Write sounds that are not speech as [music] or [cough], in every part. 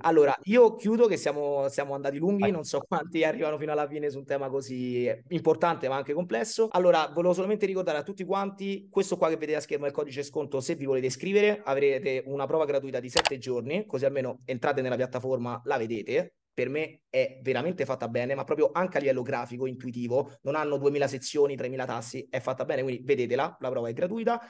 Allora, io chiudo che siamo, siamo andati lunghi, non so [laughs] quanti arrivano fino alla fine su un tema così importante ma anche complesso. Allora, volevo solamente ricordare a tutti quanti, questo qua che vedete a schermo è il codice sconto, se vi volete iscrivere avrete una prova gratuita di 7 giorni, così almeno entrate nella piattaforma, la vedete, per me è veramente fatta bene, ma proprio anche a livello grafico, intuitivo, non hanno 2000 sezioni, 3000 tassi, è fatta bene, quindi vedetela, la prova è gratuita.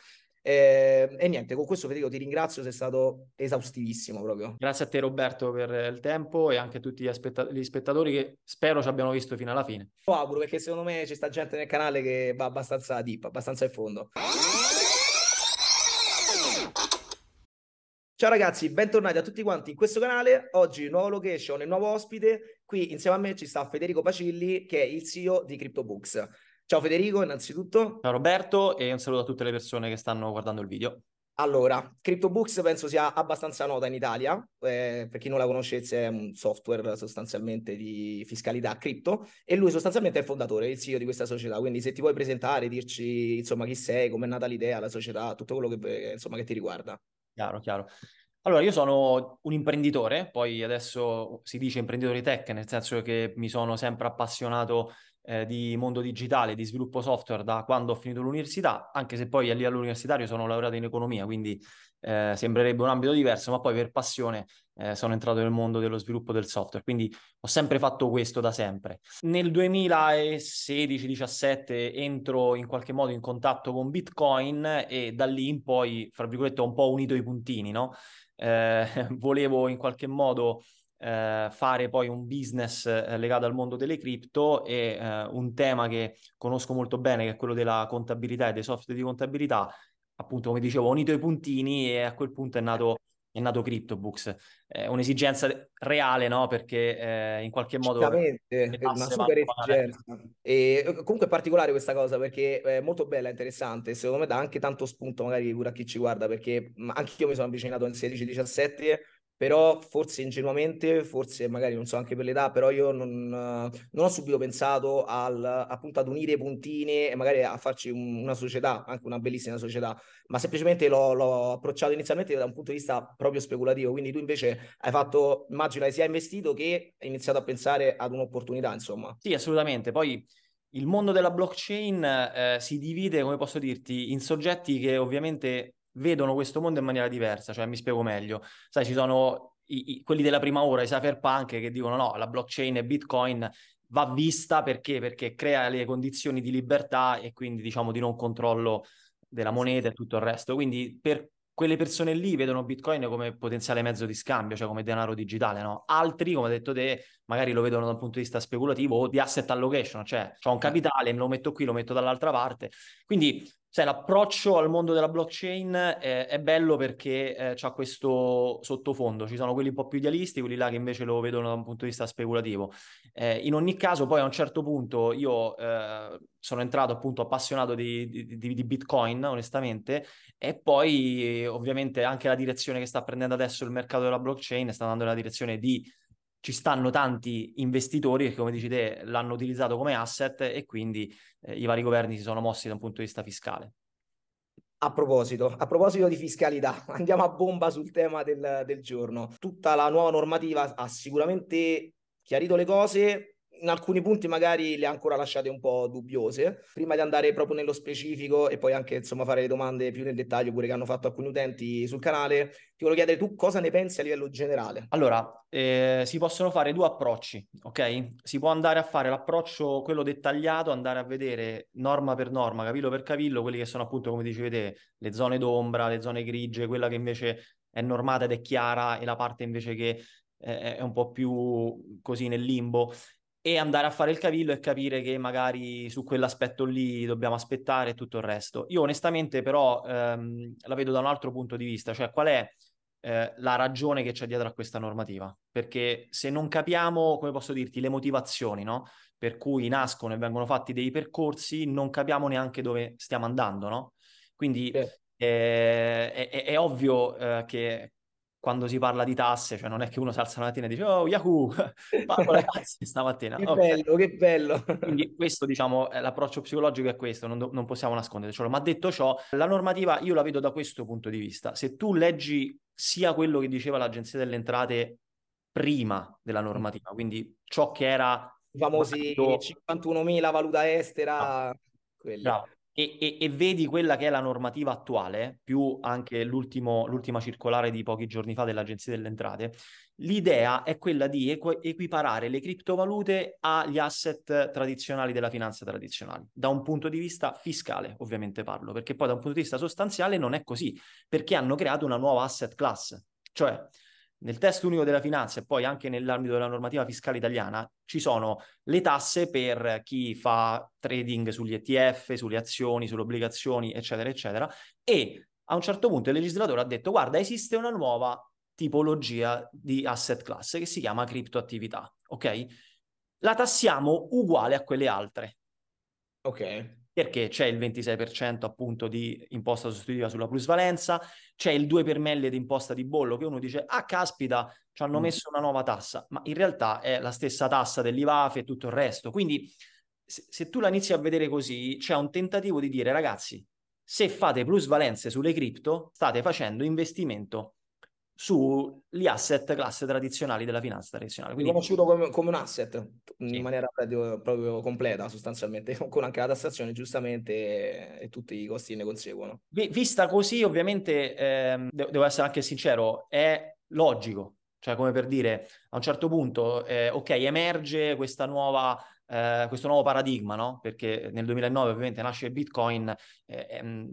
E, ehm, e, niente, con questo Federico ti ringrazio, sei stato esaustivissimo proprio. Grazie a te Roberto per il tempo e anche a tutti gli, aspetta- gli spettatori che spero ci abbiano visto fino alla fine. Lo auguro perché secondo me c'è sta gente nel canale che va abbastanza deep, abbastanza in fondo. Ciao ragazzi, bentornati a tutti quanti in questo canale. Oggi nuova location e nuovo ospite. Qui insieme a me ci sta Federico Pacilli che è il CEO di CryptoBooks. Ciao Federico, innanzitutto. Ciao Roberto e un saluto a tutte le persone che stanno guardando il video. Allora, CryptoBooks penso sia abbastanza nota in Italia, eh, per chi non la conoscesse è un software sostanzialmente di fiscalità cripto e lui sostanzialmente è il fondatore, il CEO di questa società, quindi se ti vuoi presentare, dirci insomma chi sei, com'è nata l'idea, la società, tutto quello che, eh, insomma, che ti riguarda. Chiaro, chiaro. Allora, io sono un imprenditore, poi adesso si dice imprenditore tech, nel senso che mi sono sempre appassionato eh, di mondo digitale, di sviluppo software da quando ho finito l'università, anche se poi a livello sono laureato in economia, quindi eh, sembrerebbe un ambito diverso, ma poi per passione eh, sono entrato nel mondo dello sviluppo del software, quindi ho sempre fatto questo da sempre. Nel 2016-17 entro in qualche modo in contatto con Bitcoin e da lì in poi, fra virgolette, ho un po' unito i puntini, no? Eh, [laughs] volevo in qualche modo eh, fare poi un business eh, legato al mondo delle cripto e eh, un tema che conosco molto bene, che è quello della contabilità e dei software di contabilità, appunto come dicevo, ho unito i puntini e a quel punto è nato, è nato CryptoBooks. È un'esigenza reale, no? Perché eh, in qualche modo... Esattamente, una super esigenza. E, eh, comunque è particolare questa cosa perché è molto bella, interessante, secondo me dà anche tanto spunto magari pure a chi ci guarda, perché anche io mi sono avvicinato nel 16-17 però forse ingenuamente, forse magari non so anche per l'età, però io non, non ho subito pensato al, appunto ad unire puntine e magari a farci un, una società, anche una bellissima società, ma semplicemente l'ho, l'ho, approcciato inizialmente da un punto di vista proprio speculativo, quindi tu invece hai fatto, immagino hai sia investito che hai iniziato a pensare ad un'opportunità, insomma. Sì, assolutamente, poi... Il mondo della blockchain eh, si divide, come posso dirti, in soggetti che ovviamente vedono questo mondo in maniera diversa, cioè mi spiego meglio. Sai, ci sono i, i, quelli della prima ora, i cyberpunk, che dicono no, la blockchain e Bitcoin va vista perché? Perché crea le condizioni di libertà e quindi diciamo di non controllo della moneta e tutto il resto. Quindi per quelle persone lì vedono Bitcoin come potenziale mezzo di scambio, cioè come denaro digitale, no? Altri, come ha detto te, magari lo vedono da un punto di vista speculativo o di asset allocation, cioè ho un capitale, me lo metto qui, lo metto dall'altra parte. Quindi cioè, l'approccio al mondo della blockchain eh, è bello perché eh, c'è questo sottofondo, ci sono quelli un po' più idealisti, quelli là che invece lo vedono da un punto di vista speculativo. Eh, in ogni caso poi a un certo punto io eh, sono entrato appunto appassionato di, di, di, Bitcoin, onestamente, e poi ovviamente anche la direzione che sta prendendo adesso il mercato della blockchain sta andando nella direzione di ci stanno tanti investitori che, come dici te, l'hanno utilizzato come asset e quindi eh, i vari governi si sono mossi da un punto di vista fiscale. A proposito, a proposito di fiscalità, [laughs] andiamo a bomba sul tema del, del giorno. Tutta la nuova normativa ha sicuramente chiarito le cose, in alcuni punti magari le ha ancora lasciate un po' dubbiose. Prima di andare proprio nello specifico e poi anche insomma fare le domande più nel dettaglio pure che hanno fatto alcuni utenti sul canale, ti voglio chiedere tu cosa ne pensi a livello generale. Allora, eh, si possono fare due approcci, ok? Si può andare a fare l'approccio, quello dettagliato, andare a vedere norma per norma, capillo per capillo, quelli che sono appunto, come dicevete le zone d'ombra, le zone grigie, quella che invece è normata ed è chiara e la parte invece che è un po' più così nel limbo e andare a fare il cavillo e capire che magari su quell'aspetto lì dobbiamo aspettare e tutto il resto. Io onestamente però ehm, la vedo da un altro punto di vista, cioè qual è eh, la ragione che c'è dietro a questa normativa? Perché se non capiamo, come posso dirti, le motivazioni no? per cui nascono e vengono fatti dei percorsi, non capiamo neanche dove stiamo andando, no? Quindi... Sì. Eh, è, è, è, ovvio eh, che quando si parla di tasse, cioè non è che uno si alza la mattina e dice oh Yahoo, pago le tasse stamattina. che okay. bello, che bello. Quindi questo diciamo, l'approccio psicologico è questo, non, non possiamo nascondercelo. Ma detto ciò, la normativa io la vedo da questo punto di vista. Se tu leggi sia quello che diceva l'Agenzia delle Entrate prima della mm. normativa, quindi ciò che era... I famosi 51.000 valuta estera... No. Ah, bravo, e, e, e, vedi quella che è la normativa attuale, più anche l'ultima circolare di pochi giorni fa dell'Agenzia delle Entrate, l'idea è quella di equ- equiparare le criptovalute agli asset tradizionali della finanza tradizionale, da un punto di vista fiscale ovviamente parlo, perché poi da un punto di vista sostanziale non è così, perché hanno creato una nuova asset class, cioè nel testo unico della finanza e poi anche nell'ambito della normativa fiscale italiana ci sono le tasse per chi fa trading sugli ETF, sulle azioni, sulle obbligazioni, eccetera, eccetera. E a un certo punto il legislatore ha detto: guarda, esiste una nuova tipologia di asset class che si chiama criptoattività, ok? La tassiamo uguale a quelle altre. Ok perché c'è il 26% appunto di imposta sostitutiva sulla plusvalenza, c'è il 2 per mille di imposta di bollo che uno dice ah caspita ci hanno mm. messo una nuova tassa, ma in realtà è la stessa tassa dell'IVAF e tutto il resto. Quindi se, se tu la inizi a vedere così c'è un tentativo di dire ragazzi se fate plusvalenze sulle cripto state facendo investimento sugli asset classe tradizionali della finanza tradizionale. Quindi... Riconosciuto come, come un asset in sì. maniera proprio, proprio, completa sostanzialmente, [laughs] con anche la tassazione giustamente e tutti i costi che ne conseguono. V- vista così ovviamente, ehm, de- devo essere anche sincero, è logico, cioè come per dire a un certo punto, eh, ok, emerge questa nuova eh, questo nuovo paradigma, no? perché nel 2009 ovviamente nasce Bitcoin, eh, ehm,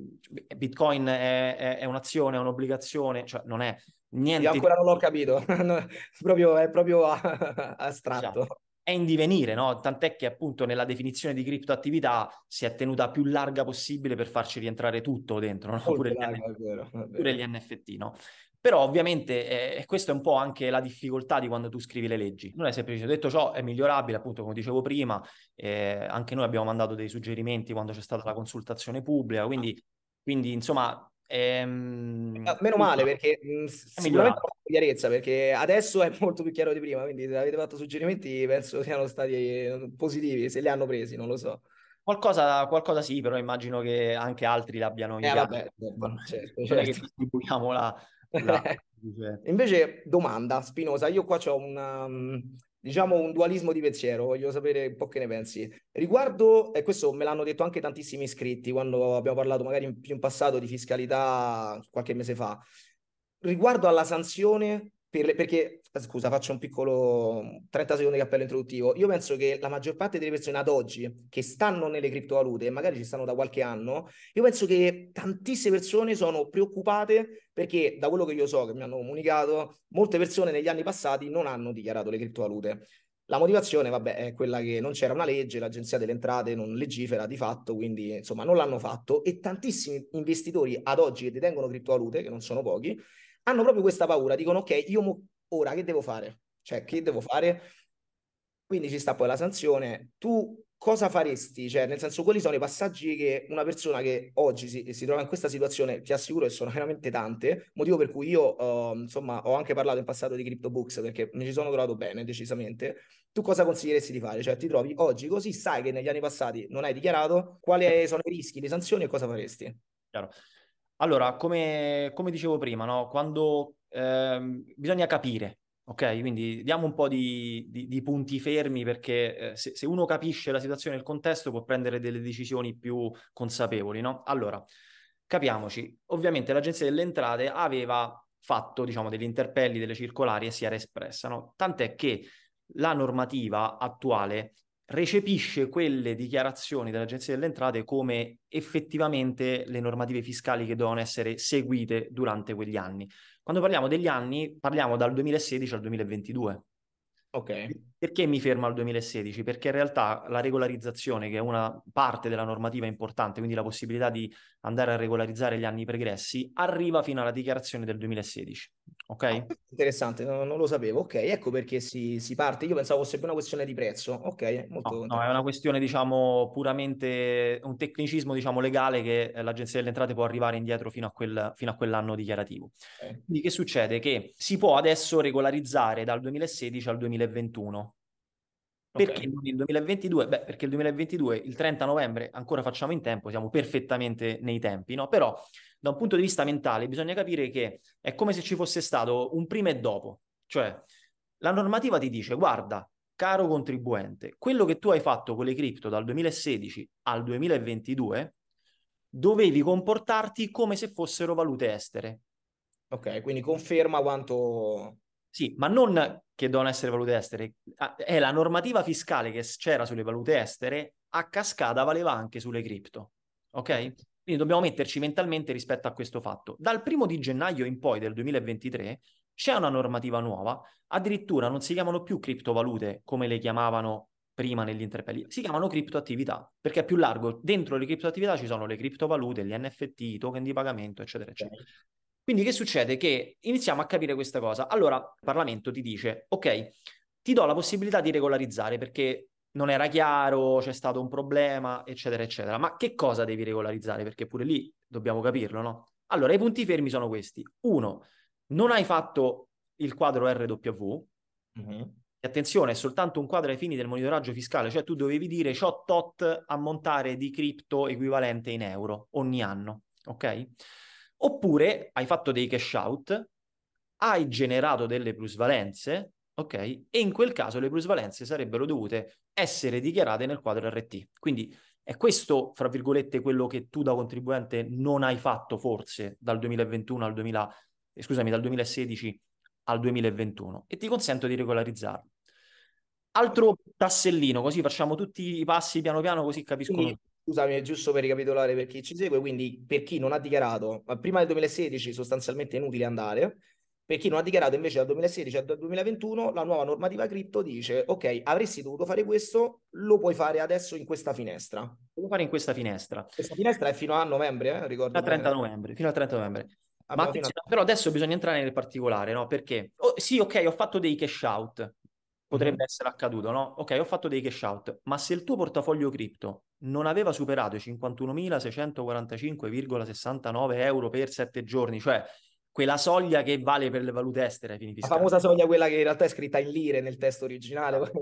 Bitcoin è, è, è, un'azione, è un'obbligazione, cioè non è Niente. Io ancora non l'ho capito, [laughs] proprio, è proprio astratto. Diciamo, esatto. È in divenire, no? Tant'è che appunto nella definizione di criptoattività si è tenuta più larga possibile per farci rientrare tutto dentro, no? pure, larga, gli, è vero, è pure, gli NFT, no? Però ovviamente eh, eh questa è un po' anche la difficoltà di quando tu scrivi le leggi. Non è semplice, detto ciò è migliorabile, appunto come dicevo prima, eh, anche noi abbiamo mandato dei suggerimenti quando c'è stata la consultazione pubblica, quindi, quindi insomma Ehm, ah, meno male perché mh, mhmm, sicuramente chiarezza perché adesso è molto più chiaro di prima, quindi se avete fatto suggerimenti penso siano stati ehm, positivi, se li hanno presi, non lo so. Qualcosa, qualcosa sì, però immagino che anche altri l'abbiano eh, vabbè, certo, non certo. che certo. la... la... [laughs] Invece domanda, Spinosa, io qua ho un... Mhmm, diciamo, un dualismo di pensiero, voglio sapere un po' che ne pensi. Riguardo, e questo me l'hanno detto anche tantissimi iscritti quando abbiamo parlato magari in, più in passato di fiscalità qualche mese fa, riguardo alla sanzione per le, perché, scusa, faccio un piccolo 30 secondi di cappello introduttivo. Io penso che la maggior parte delle persone ad oggi che stanno nelle criptovalute, magari ci stanno da qualche anno, io penso che tantissime persone sono preoccupate perché da quello che io so, che mi hanno comunicato, molte persone negli anni passati non hanno dichiarato le criptovalute. La motivazione, vabbè, è quella che non c'era una legge, l'Agenzia delle Entrate non legifera di fatto, quindi insomma non l'hanno fatto e tantissimi investitori ad oggi che detengono criptovalute, che non sono pochi, hanno proprio questa paura, dicono ok, io mo- ora che devo fare? Cioè, che devo fare? Quindi ci sta poi la sanzione. Tu cosa faresti? Cioè, nel senso, quali sono i passaggi che una persona che oggi si, si trova in questa situazione, ti assicuro che sono veramente tante, motivo per cui io, uh, insomma, ho anche parlato in passato di CryptoBooks perché mi ci sono trovato bene, decisamente. Tu cosa consiglieresti di fare? Cioè, ti trovi oggi così, sai che negli anni passati non hai dichiarato, quali sono i rischi, le sanzioni e cosa faresti? Chiaro. Allora, come, come dicevo prima, no? quando ehm, bisogna capire, ok? Quindi diamo un po' di, di, di punti fermi perché eh, se, se, uno capisce la situazione e il contesto può prendere delle decisioni più consapevoli, no? Allora, capiamoci, ovviamente l'Agenzia delle Entrate aveva fatto, diciamo, degli interpelli, delle circolari e si era espressa, no? Tant'è che la normativa attuale recepisce quelle dichiarazioni dell'Agenzia delle Entrate come effettivamente le normative fiscali che devono essere seguite durante quegli anni. Quando parliamo degli anni, parliamo dal 2016 al 2022. Ok. Perché mi fermo al 2016? Perché in realtà la regolarizzazione, che è una parte della normativa importante, quindi la possibilità di andare a regolarizzare gli anni pregressi, arriva fino alla dichiarazione del 2016. Ok? Ah, interessante, non, non, lo sapevo. Ok, ecco perché si, si, parte. Io pensavo fosse più una questione di prezzo. Ok, molto no, no, è una questione, diciamo, puramente un tecnicismo, diciamo, legale che l'Agenzia delle Entrate può arrivare indietro fino a, quel, fino a quell'anno dichiarativo. Okay. Quindi che succede? Che si può adesso regolarizzare dal 2016 al 2021 perché okay. non il 2022? Beh, perché il 2022, il 30 novembre, ancora facciamo in tempo, siamo perfettamente nei tempi, no? Però da un punto di vista mentale bisogna capire che è come se ci fosse stato un prima e dopo. Cioè, la normativa ti dice, guarda, caro contribuente, quello che tu hai fatto con le cripto dal 2016 al 2022, dovevi comportarti come se fossero valute estere. Ok, quindi conferma quanto... Sì, ma non che devono essere valute estere. È ah, eh, la normativa fiscale che c'era sulle valute estere, a cascata valeva anche sulle cripto. Ok? Quindi dobbiamo metterci mentalmente rispetto a questo fatto. Dal primo di gennaio in poi del 2023 c'è una normativa nuova, addirittura non si chiamano più criptovalute come le chiamavano prima negli interpelli, si chiamano criptoattività perché è più largo. Dentro le criptoattività ci sono le criptovalute, gli NFT, i token di pagamento, eccetera, eccetera. Quindi che succede? Che iniziamo a capire questa cosa. Allora, il Parlamento ti dice, ok, ti do la possibilità di regolarizzare perché non era chiaro, c'è stato un problema, eccetera, eccetera. Ma che cosa devi regolarizzare? Perché pure lì dobbiamo capirlo, no? Allora, i punti fermi sono questi. Uno, non hai fatto il quadro RW. Mm-hmm. Attenzione, è soltanto un quadro ai fini del monitoraggio fiscale, cioè tu dovevi dire ciò tot ammontare di cripto equivalente in euro ogni anno, ok? Oppure hai fatto dei cash out, hai generato delle plusvalenze, ok? E in quel caso le plusvalenze sarebbero dovute essere dichiarate nel quadro RT. Quindi è questo, fra virgolette, quello che tu da contribuente non hai fatto forse dal 2021 al 2000, eh, scusami, dal 2016 al 2021 e ti consento di regolarizzarlo. Altro tassellino, così facciamo tutti i passi piano piano così capiscono. Quindi, Scusami, è giusto per ricapitolare per chi ci segue, quindi per chi non ha dichiarato, prima del 2016 sostanzialmente è inutile andare, per chi non ha dichiarato invece dal 2016 al 2021 la nuova normativa cripto dice ok, avresti dovuto fare questo, lo puoi fare adesso in questa finestra. Lo puoi fare in questa finestra. Questa finestra è fino a novembre, eh, ricordo. Fino a 30 novembre, fino a 30 novembre. Ah, Ma a... però adesso bisogna entrare nel particolare, no? Perché? Oh, sì, ok, ho fatto dei cash out, potrebbe essere accaduto, no? Ok, ho fatto dei cash out, ma se il tuo portafoglio cripto non aveva superato i 51.645,69 euro per sette giorni, cioè quella soglia che vale per le valute estere, La famosa soglia quella che in realtà è scritta in lire nel testo originale. Esatto.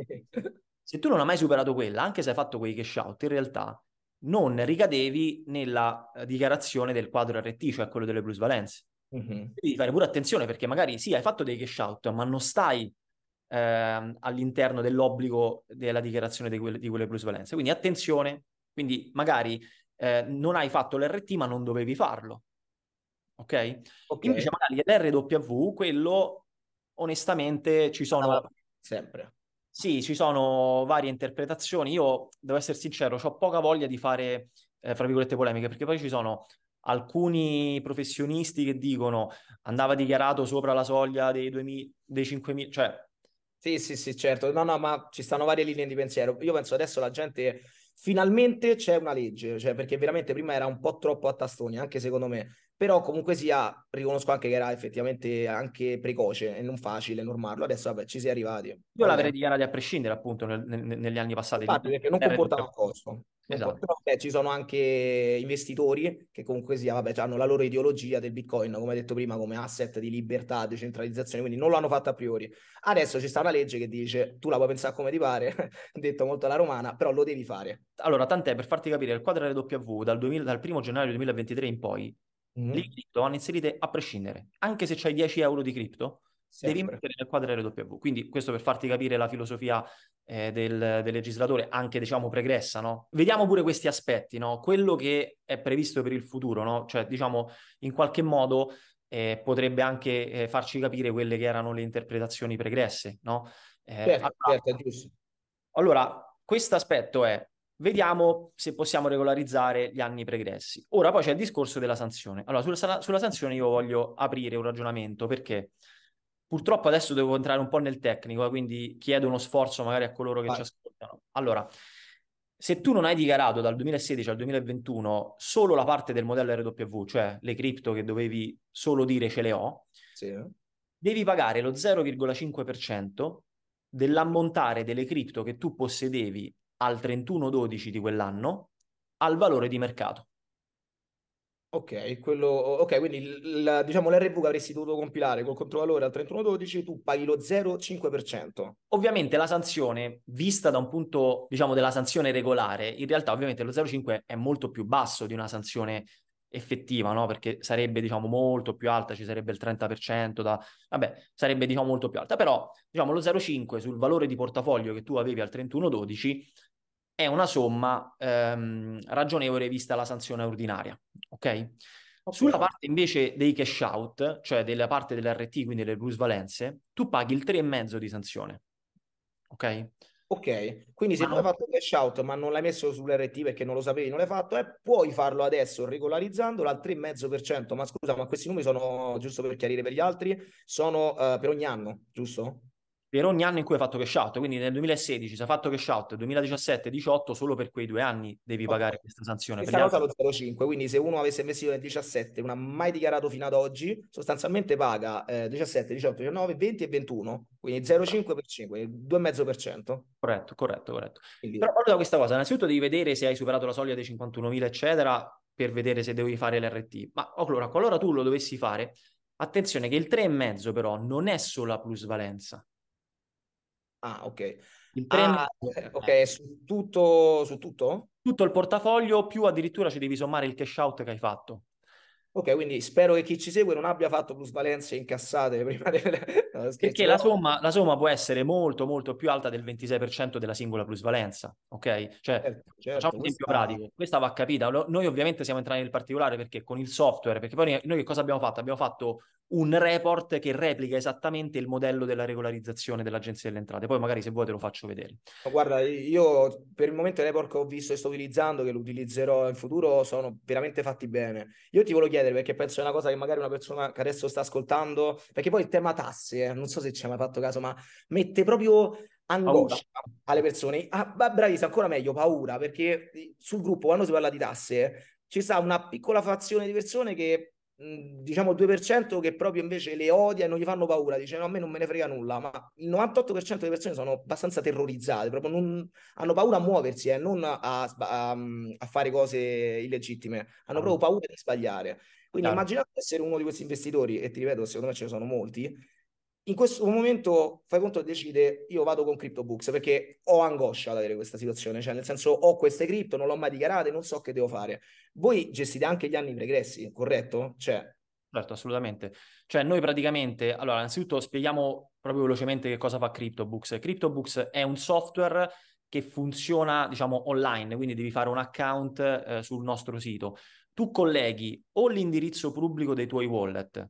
se tu non hai mai superato quella, anche se hai fatto quei cash out, in realtà non ricadevi nella eh, dichiarazione del quadro RT, cioè quello delle plusvalenze. Mm-hmm. Devi fare pure attenzione perché magari sì, hai fatto dei cash out, ma non stai eh, all'interno dell'obbligo della dichiarazione di quelle, di quelle plusvalenze. Quindi attenzione, quindi magari eh, non hai fatto l'RT ma non dovevi farlo. Ok? okay. Invece magari l'RW, quello onestamente ci sono... Ah, sempre. Sì, ci sono varie interpretazioni. Io devo essere sincero, ho poca voglia di fare, eh, fra virgolette, polemiche, perché poi ci sono alcuni professionisti che dicono andava dichiarato sopra la soglia dei, 2000, dei 5.000, cioè sì, sì, sì, certo. No, no, ma ci stanno varie linee di pensiero. Io penso adesso la gente finalmente c'è una legge, cioè perché veramente prima era un po' troppo a tastoni, anche secondo me però comunque sia, riconosco anche che era effettivamente anche precoce e non facile normarlo. Adesso vabbè, ci si è arrivati. Io l'avrei dichiarato a prescindere appunto nel, nel, negli anni passati. Infatti, perché non comportava un costo. Esatto. Però beh, ci sono anche investitori che comunque sia, vabbè, hanno la loro ideologia del Bitcoin, come detto prima, come asset di libertà, decentralizzazione, quindi non l'hanno fatto a priori. Adesso ci sta una legge che dice tu la puoi pensare come ti pare, [laughs] detto molto alla romana, però lo devi fare. Allora, tant'è per farti capire, il quadro delle W dal, 2000, dal 1 gennaio 2023 in poi mm-hmm. lì cripto vanno inserite a prescindere. Anche se c'hai 10 euro di cripto, devi mettere nel quadro RW. Quindi questo per farti capire la filosofia eh, del, del, legislatore, anche diciamo pregressa, no? Vediamo pure questi aspetti, no? Quello che è previsto per il futuro, no? Cioè, diciamo, in qualche modo eh, potrebbe anche eh, farci capire quelle che erano le interpretazioni pregresse, no? Eh, certo, allora, certo, giusto. Allora, questo aspetto è Vediamo se possiamo regolarizzare gli anni pregressi. Ora poi c'è il discorso della sanzione. Allora, sulla, sulla sanzione io voglio aprire un ragionamento perché purtroppo adesso devo entrare un po' nel tecnico, eh, quindi chiedo uno sforzo magari a coloro che Vai. ci ascoltano. Allora, se tu non hai dichiarato dal 2016 al 2021 solo la parte del modello RW, cioè le cripto che dovevi solo dire ce le ho, sì. devi pagare lo 0,5% dell'ammontare delle cripto che tu possedevi al 31-12 di quell'anno al valore di mercato. Ok, quello, ok, quindi la, diciamo l'RV che avresti dovuto compilare col controvalore al 31-12, tu paghi lo 0,5%. Ovviamente la sanzione, vista da un punto, diciamo, della sanzione regolare, in realtà ovviamente lo 0,5 è molto più basso di una sanzione effettiva, no? Perché sarebbe, diciamo, molto più alta, ci sarebbe il 30% da... Vabbè, sarebbe, diciamo, molto più alta. Però, diciamo, lo 0,5 sul valore di portafoglio che tu avevi al 31-12 è una somma ehm, ragionevole vista la sanzione ordinaria, ok? Sulla parte invece dei cash out, cioè della parte dell'RT, quindi delle plusvalenze, tu paghi il 3,5 di sanzione. Ok? Ok, quindi se ma non... hai fatto il cash out ma non l'hai messo sull'RT perché non lo sapevi, non l'hai fatto, eh, puoi farlo adesso regolarizzandolo al 3,5%. Ma scusa, ma questi numeri sono, giusto per chiarire per gli altri, sono uh, per ogni anno, giusto? per ogni anno in cui hai fatto cash out. Quindi nel 2016 se hai fatto cash out, 2017-18, solo per quei due anni devi pagare okay. questa sanzione. Questa nota altri... lo 0,5, quindi se uno avesse investito nel 17 e non ha mai dichiarato fino ad oggi, sostanzialmente paga eh, 17, 18, 19, 20 e 21, quindi 0,5 per 5, 2,5%. Corretto, corretto, corretto. Quindi... Però guarda questa cosa, innanzitutto devi vedere se hai superato la soglia dei 51.000, eccetera, per vedere se devi fare l'RT. Ma allora, qualora tu lo dovessi fare, attenzione che il 3,5 però non è solo la plusvalenza Ah, ok. Il premio... Ah, eh, ok, eh. su tutto, su tutto? Tutto il portafoglio, più addirittura ci devi sommare il cash out che hai fatto. Ok, quindi spero che chi ci segue non abbia fatto plusvalenze incassate [laughs] prima del... No, Perché la somma, la somma, può essere molto, molto più alta del 26% della singola plusvalenza, ok? Cioè, certo, certo, facciamo un certo, esempio questa... pratico, questa va capita. Noi ovviamente siamo entrati nel particolare perché con il software, perché poi noi che cosa abbiamo fatto? Abbiamo fatto un report che replica esattamente il modello della regolarizzazione dell'Agenzia delle Entrate. Poi magari se vuoi te lo faccio vedere. Ma guarda, io per il momento il report che ho visto e sto utilizzando, che lo utilizzerò in futuro, sono veramente fatti bene. Io ti volevo chiedere chiedere perché penso è una cosa che magari una persona che adesso sta ascoltando, perché poi il tema tasse, eh, non so se ci hai mai fatto caso, ma mette proprio angoscia paura. alle persone. Ah, bravissimo, ancora meglio, paura, perché eh, sul gruppo quando si parla di tasse eh, ci sta una piccola fazione di persone che Mhmm, diciamo 2% che proprio invece le odia e non gli fanno paura, dice no, a me non me ne frega nulla, ma il 98% delle persone sono abbastanza terrorizzate, proprio non, hanno paura a muoversi e eh, non a, a, mhmm, a, fare cose illegittime, hanno proprio paura di sbagliare. Quindi ah. immaginate essere uno di questi investitori, e ti ripeto, secondo me ce ne sono molti, in questo momento fai conto decide io vado con CryptoBooks perché ho angoscia ad avere questa situazione, cioè nel senso ho queste cripto, non l'ho mai dichiarate, non so che devo fare. Voi gestite anche gli anni pregressi, corretto? Cioè... Certo, assolutamente. Cioè noi praticamente, allora innanzitutto spieghiamo proprio velocemente che cosa fa CryptoBooks. CryptoBooks è un software che funziona, diciamo, online, quindi devi fare un account eh, sul nostro sito. Tu colleghi o l'indirizzo pubblico dei tuoi wallet,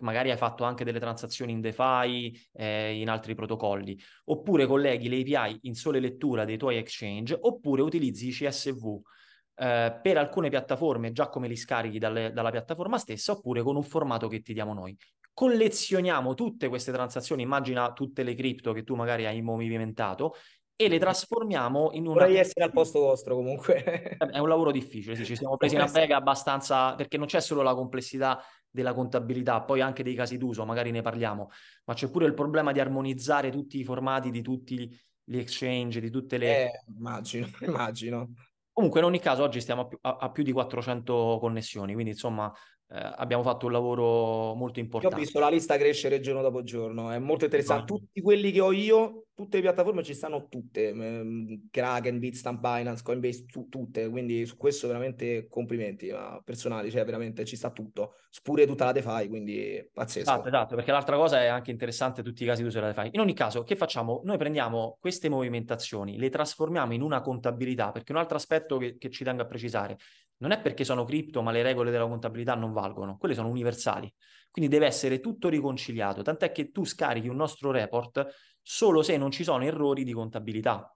magari hai fatto anche delle transazioni in DeFi, eh, in altri protocolli, oppure colleghi le API in sole lettura dei tuoi exchange, oppure utilizzi i CSV. Eh, per alcune piattaforme già come li scarichi dalle, dalla piattaforma stessa oppure con un formato che ti diamo noi collezioniamo tutte queste transazioni, immagina tutte le cripto che tu magari hai movimentato e le trasformiamo in un... Vorrei essere al posto vostro comunque. È un lavoro difficile, sì, ci siamo [laughs] presi una pega abbastanza, perché non c'è solo la complessità della contabilità, poi anche dei casi d'uso, magari ne parliamo, ma c'è pure il problema di armonizzare tutti i formati di tutti gli exchange, di tutte le... Eh, immagino, [laughs] immagino. Comunque, in ogni caso, oggi stiamo a più, a, a più, di 400 connessioni, quindi insomma eh, abbiamo fatto un lavoro molto importante. Io ho visto la lista crescere giorno dopo giorno, è molto interessante. No. Tutti quelli che ho io, tutte le piattaforme ci stanno tutte, mm, Kraken, Bitstamp, Binance, Coinbase, tu, tutte, quindi su questo veramente complimenti personali, cioè veramente ci sta tutto, spure tutta la DeFi, quindi pazzesco. Esatto, esatto, perché l'altra cosa è anche interessante tutti i casi d'uso della DeFi. In ogni caso, che facciamo? Noi prendiamo queste movimentazioni, le trasformiamo in una contabilità, perché un altro aspetto che, che ci tengo a precisare, non è perché sono cripto, ma le regole della contabilità non valgono, quelle sono universali. Quindi deve essere tutto riconciliato, tant'è che tu scarichi un nostro report solo se non ci sono errori di contabilità.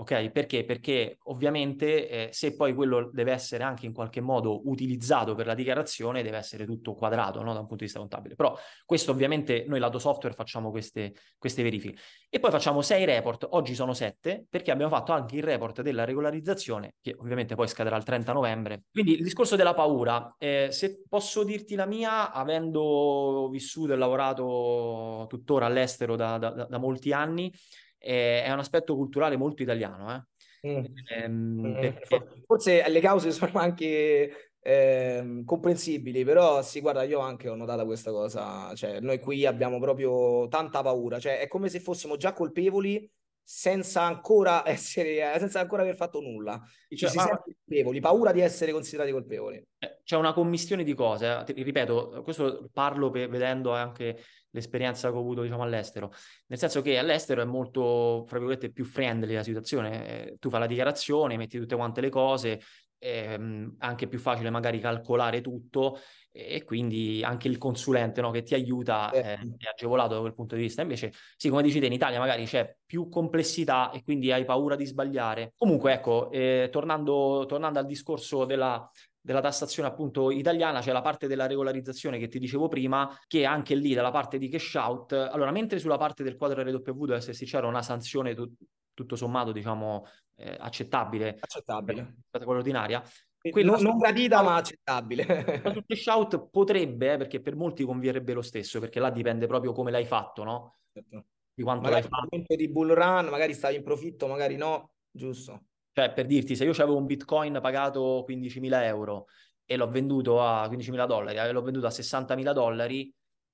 Ok? Perché? Perché ovviamente eh, se poi quello deve essere anche in qualche modo utilizzato per la dichiarazione, deve essere tutto quadrato no? da un punto di vista contabile. Però questo ovviamente noi lato software facciamo queste, queste verifiche. E poi facciamo sei report, oggi sono sette, perché abbiamo fatto anche il report della regolarizzazione, che ovviamente poi scadrà il 30 novembre. Quindi il discorso della paura, eh, se posso dirti la mia, avendo vissuto e lavorato tuttora all'estero da, da, da molti anni, eh, è un aspetto culturale molto italiano. Eh? Mm. Ehm, mm. Forse le cause [laughs] sono anche eh, comprensibili, però sì, guarda, io anche ho notato questa cosa, cioè noi qui abbiamo proprio tanta paura, cioè è come se fossimo già colpevoli senza ancora [laughs] essere senza ancora aver fatto nulla. Ci cioè, si ma... sente colpevoli, paura di essere considerati colpevoli. Eh, c'è una commissione di cose, eh. ripeto, questo parlo per, vedendo anche l'esperienza che ho avuto diciamo, all'estero. Nel senso che all'estero è molto, fra virgolette, più friendly la situazione. Eh, tu fai la dichiarazione, metti tutte quante le cose, ehm, è anche più facile magari calcolare tutto e quindi anche il consulente no, che ti aiuta eh. eh, è agevolato da quel punto di vista. Invece, sì, come dici te, in Italia magari c'è più complessità e quindi hai paura di sbagliare. Comunque, ecco, eh, tornando, tornando al discorso della, della tassazione appunto italiana c'è cioè la parte della regolarizzazione che ti dicevo prima, che anche lì dalla parte di cash out, allora mentre sulla parte del quadro RW deve eh, esserci c'era una sanzione tut- tutto sommato diciamo eh, accettabile, accettabile. Per, eh, quella ordinaria, quella non, gradita ma accettabile. Sul cash out potrebbe, eh, perché per molti convierrebbe lo stesso, perché là dipende proprio come l'hai fatto, no? Certo. Di quanto magari l'hai fatto. di bull run, magari stavi in profitto, magari no, giusto. Cioè, per dirti, se io avevo un bitcoin pagato 15.000 euro e l'ho venduto a 15.000 dollari, e eh, l'ho venduto a 60.000 dollari,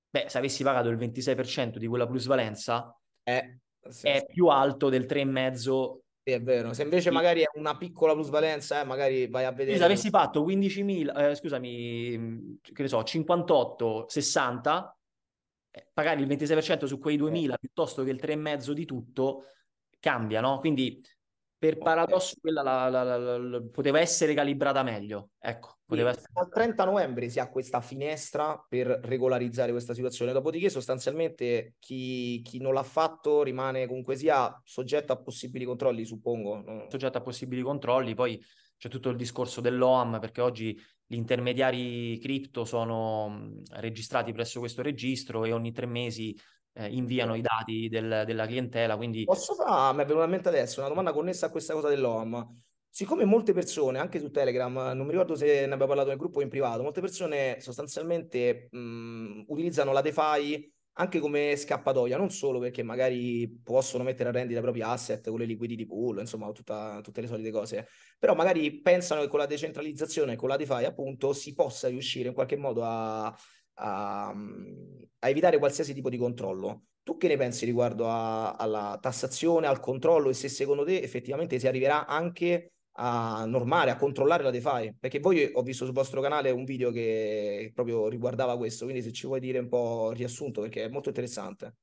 beh, se avessi pagato il 26% di quella plusvalenza, eh, sì, è sì. più alto del 3,5%. Sì, è vero, se invece magari è una piccola plusvalenza, eh, magari vai a vedere. Se avessi fatto 15.000, eh, scusami, che ne so, 58, 60, eh, pagare il 26% su quei 2.000 eh. piuttosto che il 3,5% di tutto cambia, no? Quindi per paradosso quella la, la, la, poteva essere calibrata meglio. Ecco, poteva essere... Al 30 novembre si ha questa finestra per regolarizzare questa situazione, dopodiché sostanzialmente chi, chi non l'ha fatto rimane comunque sia soggetto a possibili controlli, suppongo. Soggetto a possibili controlli, poi c'è tutto il discorso dell'OAM perché oggi gli intermediari cripto sono registrati presso questo registro e ogni tre mesi eh, inviano i dati del, della clientela. Quindi... Posso fare, ah, mi è venuta in mente adesso, una domanda connessa a questa cosa dell'OM. Siccome molte persone, anche su Telegram, non mi ricordo se ne abbiamo parlato nel gruppo o in privato, molte persone sostanzialmente mh, utilizzano la DeFi anche come scappatoia, non solo perché magari possono mettere a rendita i propri asset con le liquidity pool, insomma, tutta, tutte le solite cose, però magari pensano che con la decentralizzazione, con la DeFi appunto, si possa riuscire in qualche modo a, a, a evitare qualsiasi tipo di controllo. Tu che ne pensi riguardo a, alla tassazione, al controllo e se secondo te effettivamente si arriverà anche a normare, a controllare la DeFi? Perché voi ho visto sul vostro canale un video che proprio riguardava questo, quindi se ci vuoi dire un po' il riassunto perché è molto interessante.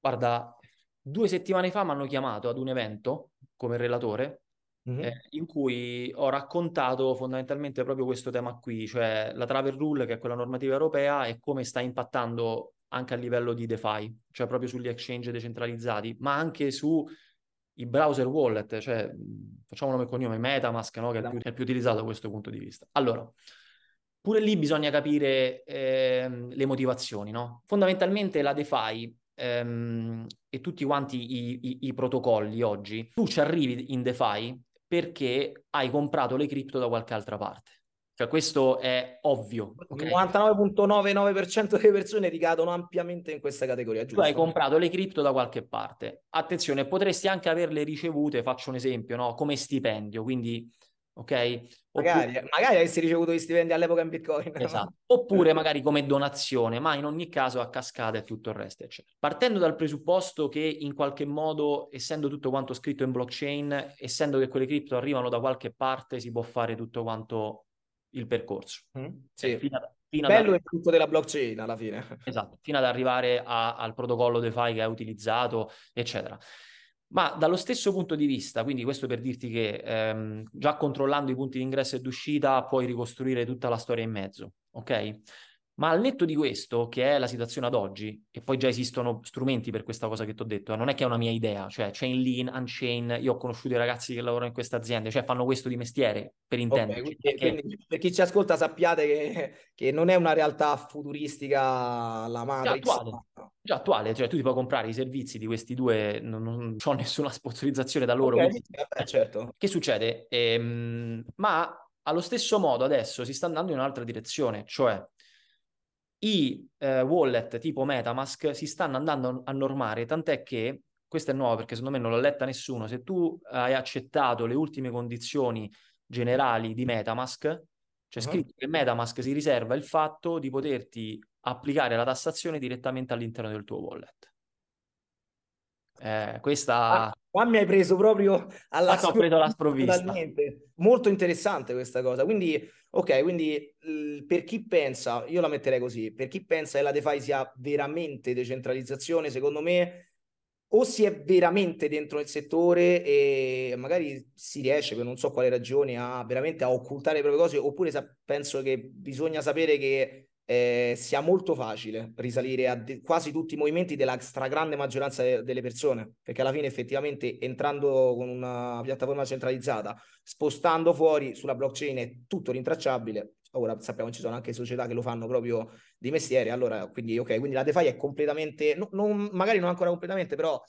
Guarda, due settimane fa mi hanno chiamato ad un evento come relatore Mm-hmm. Eh, in cui ho raccontato fondamentalmente proprio questo tema qui, cioè la travel rule, che è quella normativa europea, e come sta impattando anche a livello di DeFi, cioè proprio sugli exchange decentralizzati, ma anche sui browser wallet, cioè facciamo nome e cognome, Metamask, no? che è il, esatto. più, è il più utilizzato da questo punto di vista. Allora, pure lì bisogna capire eh, le motivazioni, no? Fondamentalmente la DeFi ehm, e tutti quanti i, i, i protocolli oggi, tu ci arrivi in DeFi perché hai comprato le cripto da qualche altra parte. Cioè, questo è ovvio. Okay? Il 99,99% delle persone ricadono ampiamente in questa categoria. Giusto? Tu hai comprato le cripto da qualche parte. Attenzione, potresti anche averle ricevute, faccio un esempio, no? come stipendio. Quindi ok? Magari, Oppure... magari avessi ricevuto gli stipendi all'epoca in Bitcoin. Esatto. Oppure magari come donazione, ma in ogni caso a cascata e tutto il resto, eccetera. Partendo dal presupposto che in qualche modo, essendo tutto quanto scritto in blockchain, essendo che quelle cripto arrivano da qualche parte, si può fare tutto quanto il percorso. Mm, eh, sì. Fino a, fino Bello ad... il tutto della blockchain alla fine. Esatto, fino ad arrivare a, al protocollo DeFi che è utilizzato, eccetera. Ma dallo stesso punto di vista, quindi questo per dirti che ehm, già controllando i punti di ingresso ed uscita puoi ricostruire tutta la storia in mezzo, ok? Ma al netto di questo, che è la situazione ad oggi, e poi già esistono strumenti per questa cosa che ti ho detto, eh, non è che è una mia idea, cioè chain lean, unchain, io ho conosciuto i ragazzi che lavorano in queste aziende, cioè fanno questo di mestiere, per intenderci. Okay, perché... per chi ci ascolta sappiate che, che, non è una realtà futuristica la Matrix. Già attuale, già attuale, cioè tu ti puoi comprare i servizi di questi due, non, non ho [laughs] nessuna sponsorizzazione da loro. Okay, quindi... vabbè, certo. [laughs] Che succede? Ehm, ma allo stesso modo adesso si sta andando in un'altra direzione, cioè i eh, wallet tipo Metamask si stanno andando a normare, tant'è che questa è nuova perché secondo me non l'ha letta nessuno, se tu hai accettato le ultime condizioni generali di Metamask, c'è uh-huh. scritto che Metamask si riserva il fatto di poterti applicare la tassazione direttamente all'interno del tuo wallet. Eh, questa... Ah, qua mi hai preso proprio alla, ah, sprovvista, preso alla sprovvista. Molto interessante questa cosa. Quindi, ok, quindi per chi pensa, io la metterei così, per chi pensa che la DeFi sia veramente decentralizzazione, secondo me o si è veramente dentro il settore e magari si riesce, per non so quale ragione, a veramente a occultare le proprie cose, oppure sa- penso che bisogna sapere che eh, sia molto facile risalire a de- quasi tutti i movimenti della stragrande maggioranza de- delle persone, perché alla fine effettivamente entrando con una piattaforma centralizzata, spostando fuori sulla blockchain è tutto rintracciabile. Ora sappiamo ci sono anche società che lo fanno proprio di mestiere, allora quindi ok, quindi la DeFi è completamente, no, non, magari non ancora completamente, però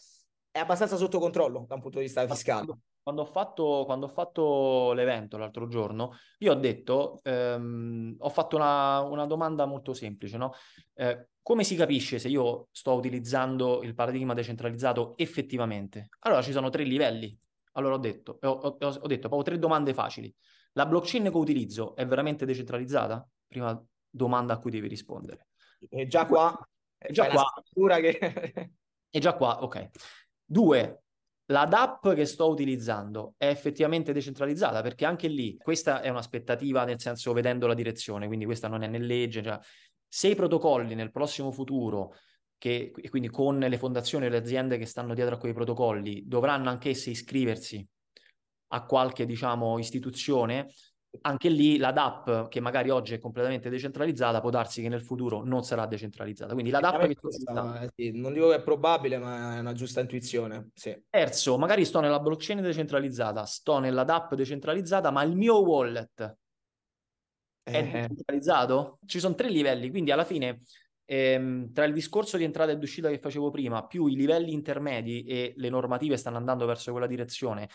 è abbastanza sotto controllo da un punto di vista fiscale quando ho fatto, quando ho fatto l'evento l'altro giorno, io ho detto, ehm, ho fatto una, una, domanda molto semplice, no? Eh, come si capisce se io sto utilizzando il paradigma decentralizzato effettivamente? Allora ci sono tre livelli. Allora ho detto, ho, ho, ho detto proprio tre domande facili. La blockchain che utilizzo è veramente decentralizzata? Prima domanda a cui devi rispondere. E già qua, è già qua. Che... è già qua, ok. Due, la DAP che sto utilizzando è effettivamente decentralizzata perché anche lì questa è un'aspettativa nel senso vedendo la direzione, quindi questa non è né legge. Cioè, se i protocolli nel prossimo futuro, che, quindi con le fondazioni e le aziende che stanno dietro a quei protocolli, dovranno anch'esse iscriversi a qualche diciamo, istituzione, anche lì la DAP, che magari oggi è completamente decentralizzata, può darsi che nel futuro non sarà decentralizzata. Quindi la DAP... Che questa, sì, non dico che è probabile, ma è una giusta intuizione. Sì. Terzo, magari sto nella blockchain decentralizzata, sto nella DAP decentralizzata, ma il mio wallet è eh. decentralizzato? Ci sono tre livelli, quindi alla fine... Ehm, tra il discorso di entrata ed uscita che facevo prima, più i livelli intermedi e le normative stanno andando verso quella direzione,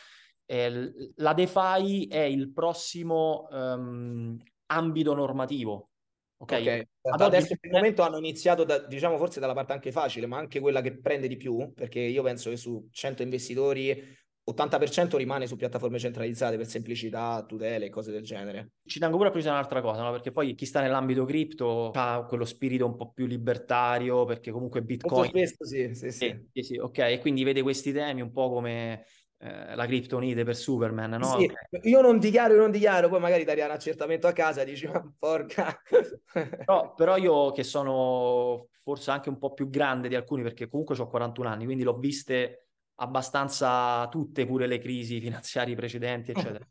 eh, la DeFi è il prossimo um, ambito normativo. Ok, okay. Ad adesso in il momento hanno iniziato, da, diciamo forse dalla parte anche facile, ma anche quella che prende di più, perché io penso che su 100 investitori 80% rimane su piattaforme centralizzate per semplicità, tutele e cose del genere. Ci tengo pure a precisare un'altra cosa, no? perché poi chi sta nell'ambito cripto ha quello spirito un po' più libertario, perché comunque Bitcoin... Molto spesso sì, sì, sì. sì, sì, sì ok, e quindi vede questi temi un po' come eh, la criptonite per Superman, no? Sì, io non dichiaro, io non dichiaro, poi magari ti un accertamento a casa e dici, ma porca... no, [laughs] però io che sono forse anche un po' più grande di alcuni, perché comunque ho 41 anni, quindi l'ho viste abbastanza tutte pure le crisi finanziarie precedenti, [laughs] eccetera.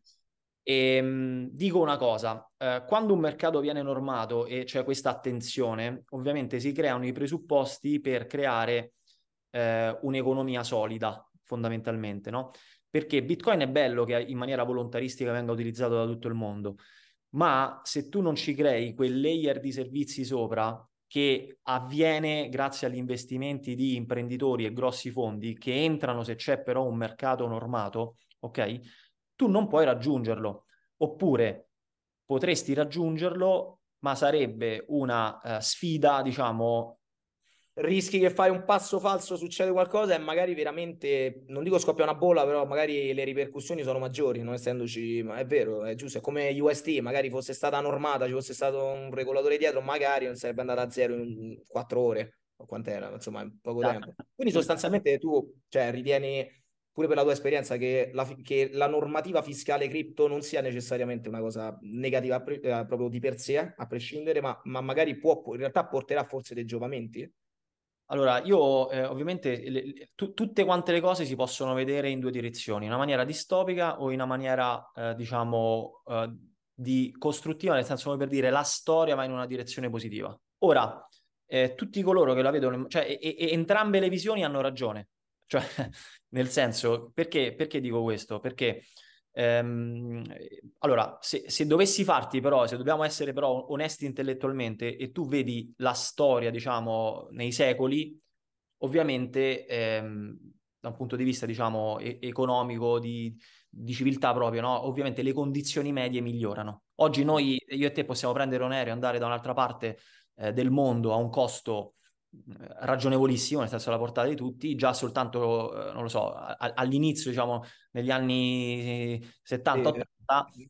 E, ehm, mh, dico una cosa, eh, quando un mercato viene normato e c'è questa attenzione, ovviamente si creano i presupposti per creare eh, un'economia solida, fondamentalmente, no? Perché Bitcoin è bello che in maniera volontaristica venga utilizzato da tutto il mondo, ma se tu non ci crei quel layer di servizi sopra che avviene grazie agli investimenti di imprenditori e grossi fondi che entrano se c'è però un mercato normato, ok? Tu non puoi raggiungerlo. Oppure potresti raggiungerlo, ma sarebbe una uh, sfida, diciamo, rischi che fai un passo falso, succede qualcosa e magari veramente, non dico scoppia una bolla, però magari le ripercussioni sono maggiori, non essendoci, ma è vero, è giusto, è come UST, magari fosse stata normata, ci fosse stato un regolatore dietro, magari non sarebbe andata a zero in quattro ore, o quant'era, insomma, in poco esatto. tempo. Quindi sostanzialmente tu, cioè, ritieni, pure per la tua esperienza, che la, che la normativa fiscale cripto non sia necessariamente una cosa negativa eh, proprio di per sé, a prescindere, ma, ma magari può, in realtà porterà forse dei giovamenti? Allora, io eh, ovviamente le, tu, tutte quante le cose si possono vedere in due direzioni, in una maniera distopica o in una maniera, eh, diciamo, eh, di costruttiva, nel senso come per dire la storia va in una direzione positiva. Ora, eh, tutti coloro che la vedono, cioè e, e entrambe le visioni hanno ragione, cioè [laughs] nel senso, perché, perché dico questo? Perché Ehm, allora, se, se, dovessi farti però, se dobbiamo essere però onesti intellettualmente e tu vedi la storia, diciamo, nei secoli, ovviamente ehm, da un punto di vista, diciamo, e- economico, di, di, civiltà proprio, no? ovviamente le condizioni medie migliorano. Oggi noi, io e te, possiamo prendere un aereo e andare da un'altra parte eh, del mondo a un costo eh, ragionevolissimo, nel senso alla portata di tutti, già soltanto, eh, non lo so, all'inizio, diciamo, negli anni 70-80.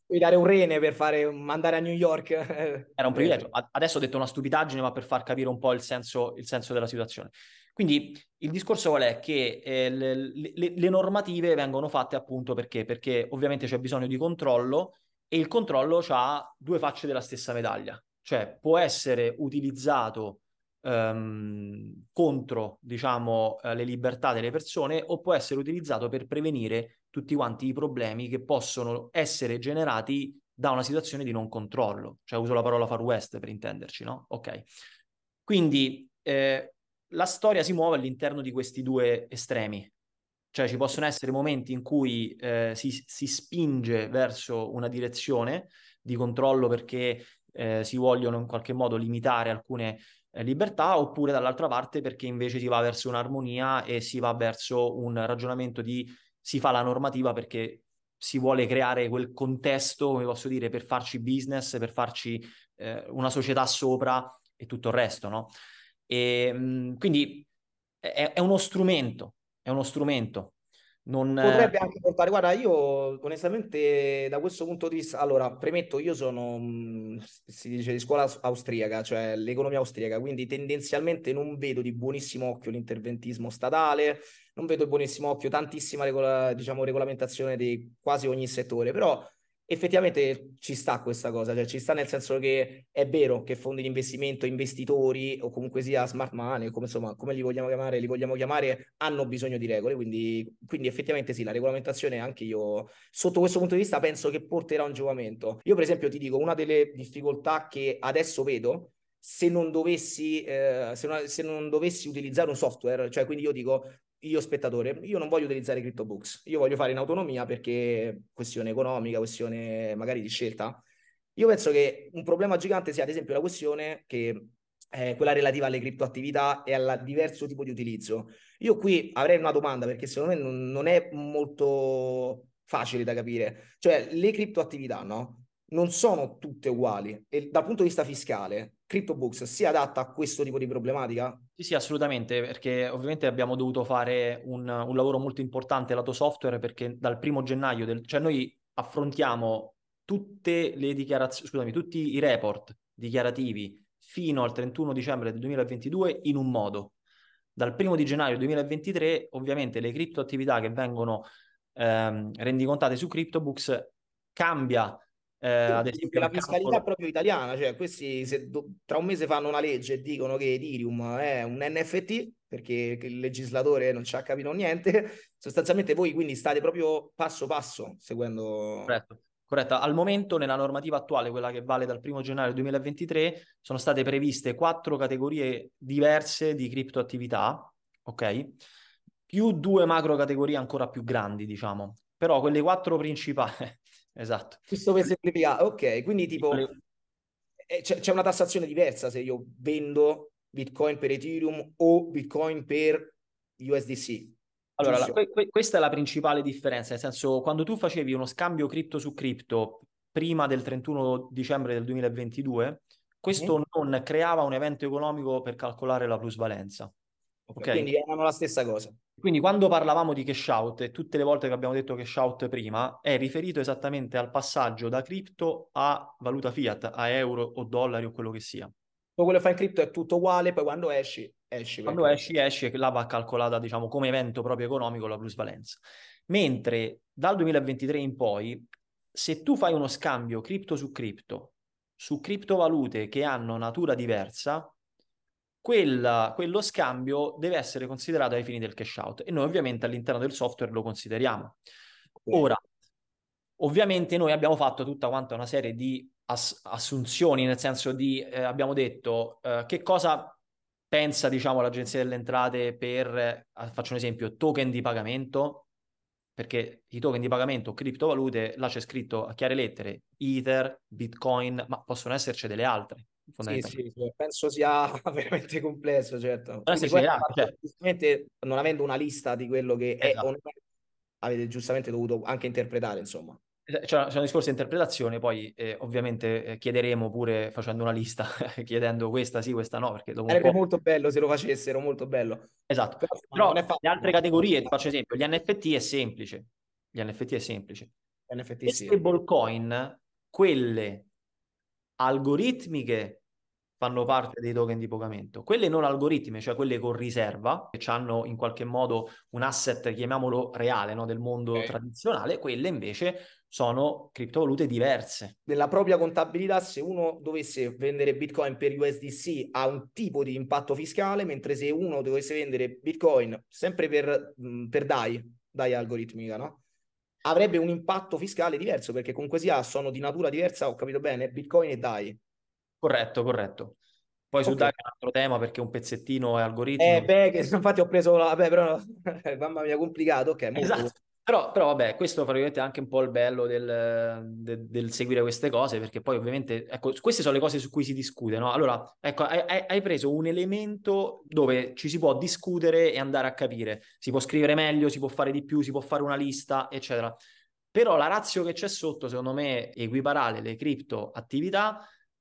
Puoi dare un rene per fare, andare a New York. [laughs] Era un eh. privilegio. Adesso ho detto una stupidaggine, ma per far capire un po' il senso, il senso della situazione. Quindi il discorso qual è? Che eh, le, le, le, normative vengono fatte appunto perché? Perché ovviamente c'è bisogno di controllo e il controllo ha due facce della stessa medaglia. Cioè può essere utilizzato ehm, contro diciamo, eh, le libertà delle persone o può essere utilizzato per prevenire tutti quanti i problemi che possono essere generati da una situazione di non controllo. Cioè uso la parola far west per intenderci, no? Ok. Quindi eh, la storia si muove all'interno di questi due estremi. Cioè ci possono essere momenti in cui eh, si, si spinge verso una direzione di controllo perché eh, si vogliono in qualche modo limitare alcune eh, libertà, oppure dall'altra parte perché invece si va verso un'armonia e si va verso un ragionamento di si fa la normativa perché si vuole creare quel contesto, come posso dire, per farci business, per farci eh, una società sopra e tutto il resto, no? E, mm, quindi è, è uno strumento, è uno strumento, non... Eh, Potrebbe anche portare, guarda, io onestamente da questo punto di vista, allora premetto, io sono, mm, si dice, di scuola austriaca, cioè l'economia austriaca, quindi tendenzialmente non vedo di buonissimo occhio l'interventismo statale, non vedo di buonissimo occhio tantissima regola, diciamo, regolamentazione di quasi ogni settore, però effettivamente ci sta questa cosa, cioè ci sta nel senso che è vero che fondi di investimento, investitori o comunque sia smart money, come, insomma, come li vogliamo chiamare, li vogliamo chiamare, hanno bisogno di regole, quindi, quindi effettivamente sì, la regolamentazione anche io sotto questo punto di vista penso che porterà un giovamento. Io per esempio ti dico, una delle difficoltà che adesso vedo se non, dovessi, eh, se, non, se non, dovessi, utilizzare un software, cioè quindi io dico io spettatore, io non voglio utilizzare CryptoBooks, io voglio fare in autonomia perché questione economica, questione magari di scelta. Io penso che un problema gigante sia ad esempio la questione che è eh, quella relativa alle criptoattività e al diverso tipo di utilizzo. Io qui avrei una domanda perché secondo me non, non è molto facile da capire. Cioè, le criptoattività, no? Non sono tutte uguali e dal punto di vista fiscale, CryptoBooks si adatta a questo tipo di problematica? Sì, sì, assolutamente, perché ovviamente abbiamo dovuto fare un, un lavoro molto importante lato software perché dal primo gennaio, del, cioè noi affrontiamo tutte le dichiarazioni, scusami, tutti i report dichiarativi fino al 31 dicembre del 2022 in un modo. Dal primo di gennaio 2023 ovviamente le criptoattività che vengono ehm, rendicontate su CryptoBooks cambia eh, ad esempio, la fiscalità campo... proprio italiana, cioè questi se do... tra un mese fanno una legge e dicono che Ethereum è un NFT perché il legislatore non ci ha capito niente, [laughs] sostanzialmente voi quindi state proprio passo passo seguendo... Corretto. Corretto, al momento nella normativa attuale, quella che vale dal 1 gennaio 2023, sono state previste quattro categorie diverse di criptoattività, ok? Più due macro categorie ancora più grandi, diciamo. Però quelle quattro principali, Esatto. Questo per semplificare, ok, quindi tipo eh, c'è, c'è una tassazione diversa se io vendo Bitcoin per Ethereum o Bitcoin per USDC. Allora, la, que, questa è la principale differenza, nel senso quando tu facevi uno scambio cripto su cripto prima del 31 dicembre del 2022, questo mm. non creava un evento economico per calcolare la plusvalenza. Okay. Quindi erano la stessa cosa. Quindi quando parlavamo di cash out e tutte le volte che abbiamo detto cash out prima, è riferito esattamente al passaggio da cripto a valuta fiat, a euro o dollari o quello che sia. Poi quello che fai in cripto è tutto uguale, poi quando esci, esci. Quando esci, esci e là va calcolata, diciamo, come evento proprio economico la plusvalenza. Mentre dal 2023 in poi, se tu fai uno scambio cripto su cripto, su criptovalute che hanno natura diversa, quella, quello scambio deve essere considerato ai fini del cash out e noi ovviamente all'interno del software lo consideriamo. Ora, ovviamente noi abbiamo fatto tutta quanta una serie di ass- assunzioni, nel senso di eh, abbiamo detto eh, che cosa pensa diciamo l'agenzia delle entrate per, eh, faccio un esempio, token di pagamento, perché i token di pagamento, criptovalute, là c'è scritto a chiare lettere Ether, Bitcoin, ma possono esserci delle altre. Sì, sì, penso sia [laughs] veramente complesso, certo. Quindi, guarda, ah, ha, cioè. non avendo una lista di quello che esatto. è avete giustamente dovuto anche interpretare, insomma. Eh, c'è, cioè, c'è un discorso di interpretazione, poi eh, ovviamente eh, chiederemo pure facendo una lista, [laughs] chiedendo questa sì, questa no, perché dopo Sarebbe molto bello se lo facessero, molto bello. Esatto, però, però le altre categorie, ti faccio esempio, gli NFT è semplice, gli NFT è semplice. NFT, le sì. stablecoin, quelle algoritmiche fanno parte dei token di pagamento. Quelle non algoritme, cioè quelle con riserva, che hanno in qualche modo un asset, chiamiamolo reale, no? del mondo okay. tradizionale, quelle invece sono criptovalute diverse. Nella propria contabilità, se uno dovesse vendere Bitcoin per USDC ha un tipo di impatto fiscale, mentre se uno dovesse vendere Bitcoin sempre per, per DAI, DAI algoritmica, no? avrebbe un impatto fiscale diverso, perché comunque sia sono di natura diversa, ho capito bene, Bitcoin e DAI. Corretto, corretto. Poi okay. su Dario è un altro tema perché un pezzettino è algoritmo. Eh, beh, che, infatti ho preso la... Vabbè, però... [laughs] mamma mia, complicato, ok. Molto... Esatto. Però, però, vabbè, questo praticamente è anche un po' il bello del, del, del, seguire queste cose, perché poi ovviamente, ecco, queste sono le cose su cui si discute, no? Allora, ecco, hai, hai, preso un elemento dove ci si può discutere e andare a capire. Si può scrivere meglio, si può fare di più, si può fare una lista, eccetera. Però la razza che c'è sotto, secondo me, equiparare le cripto attività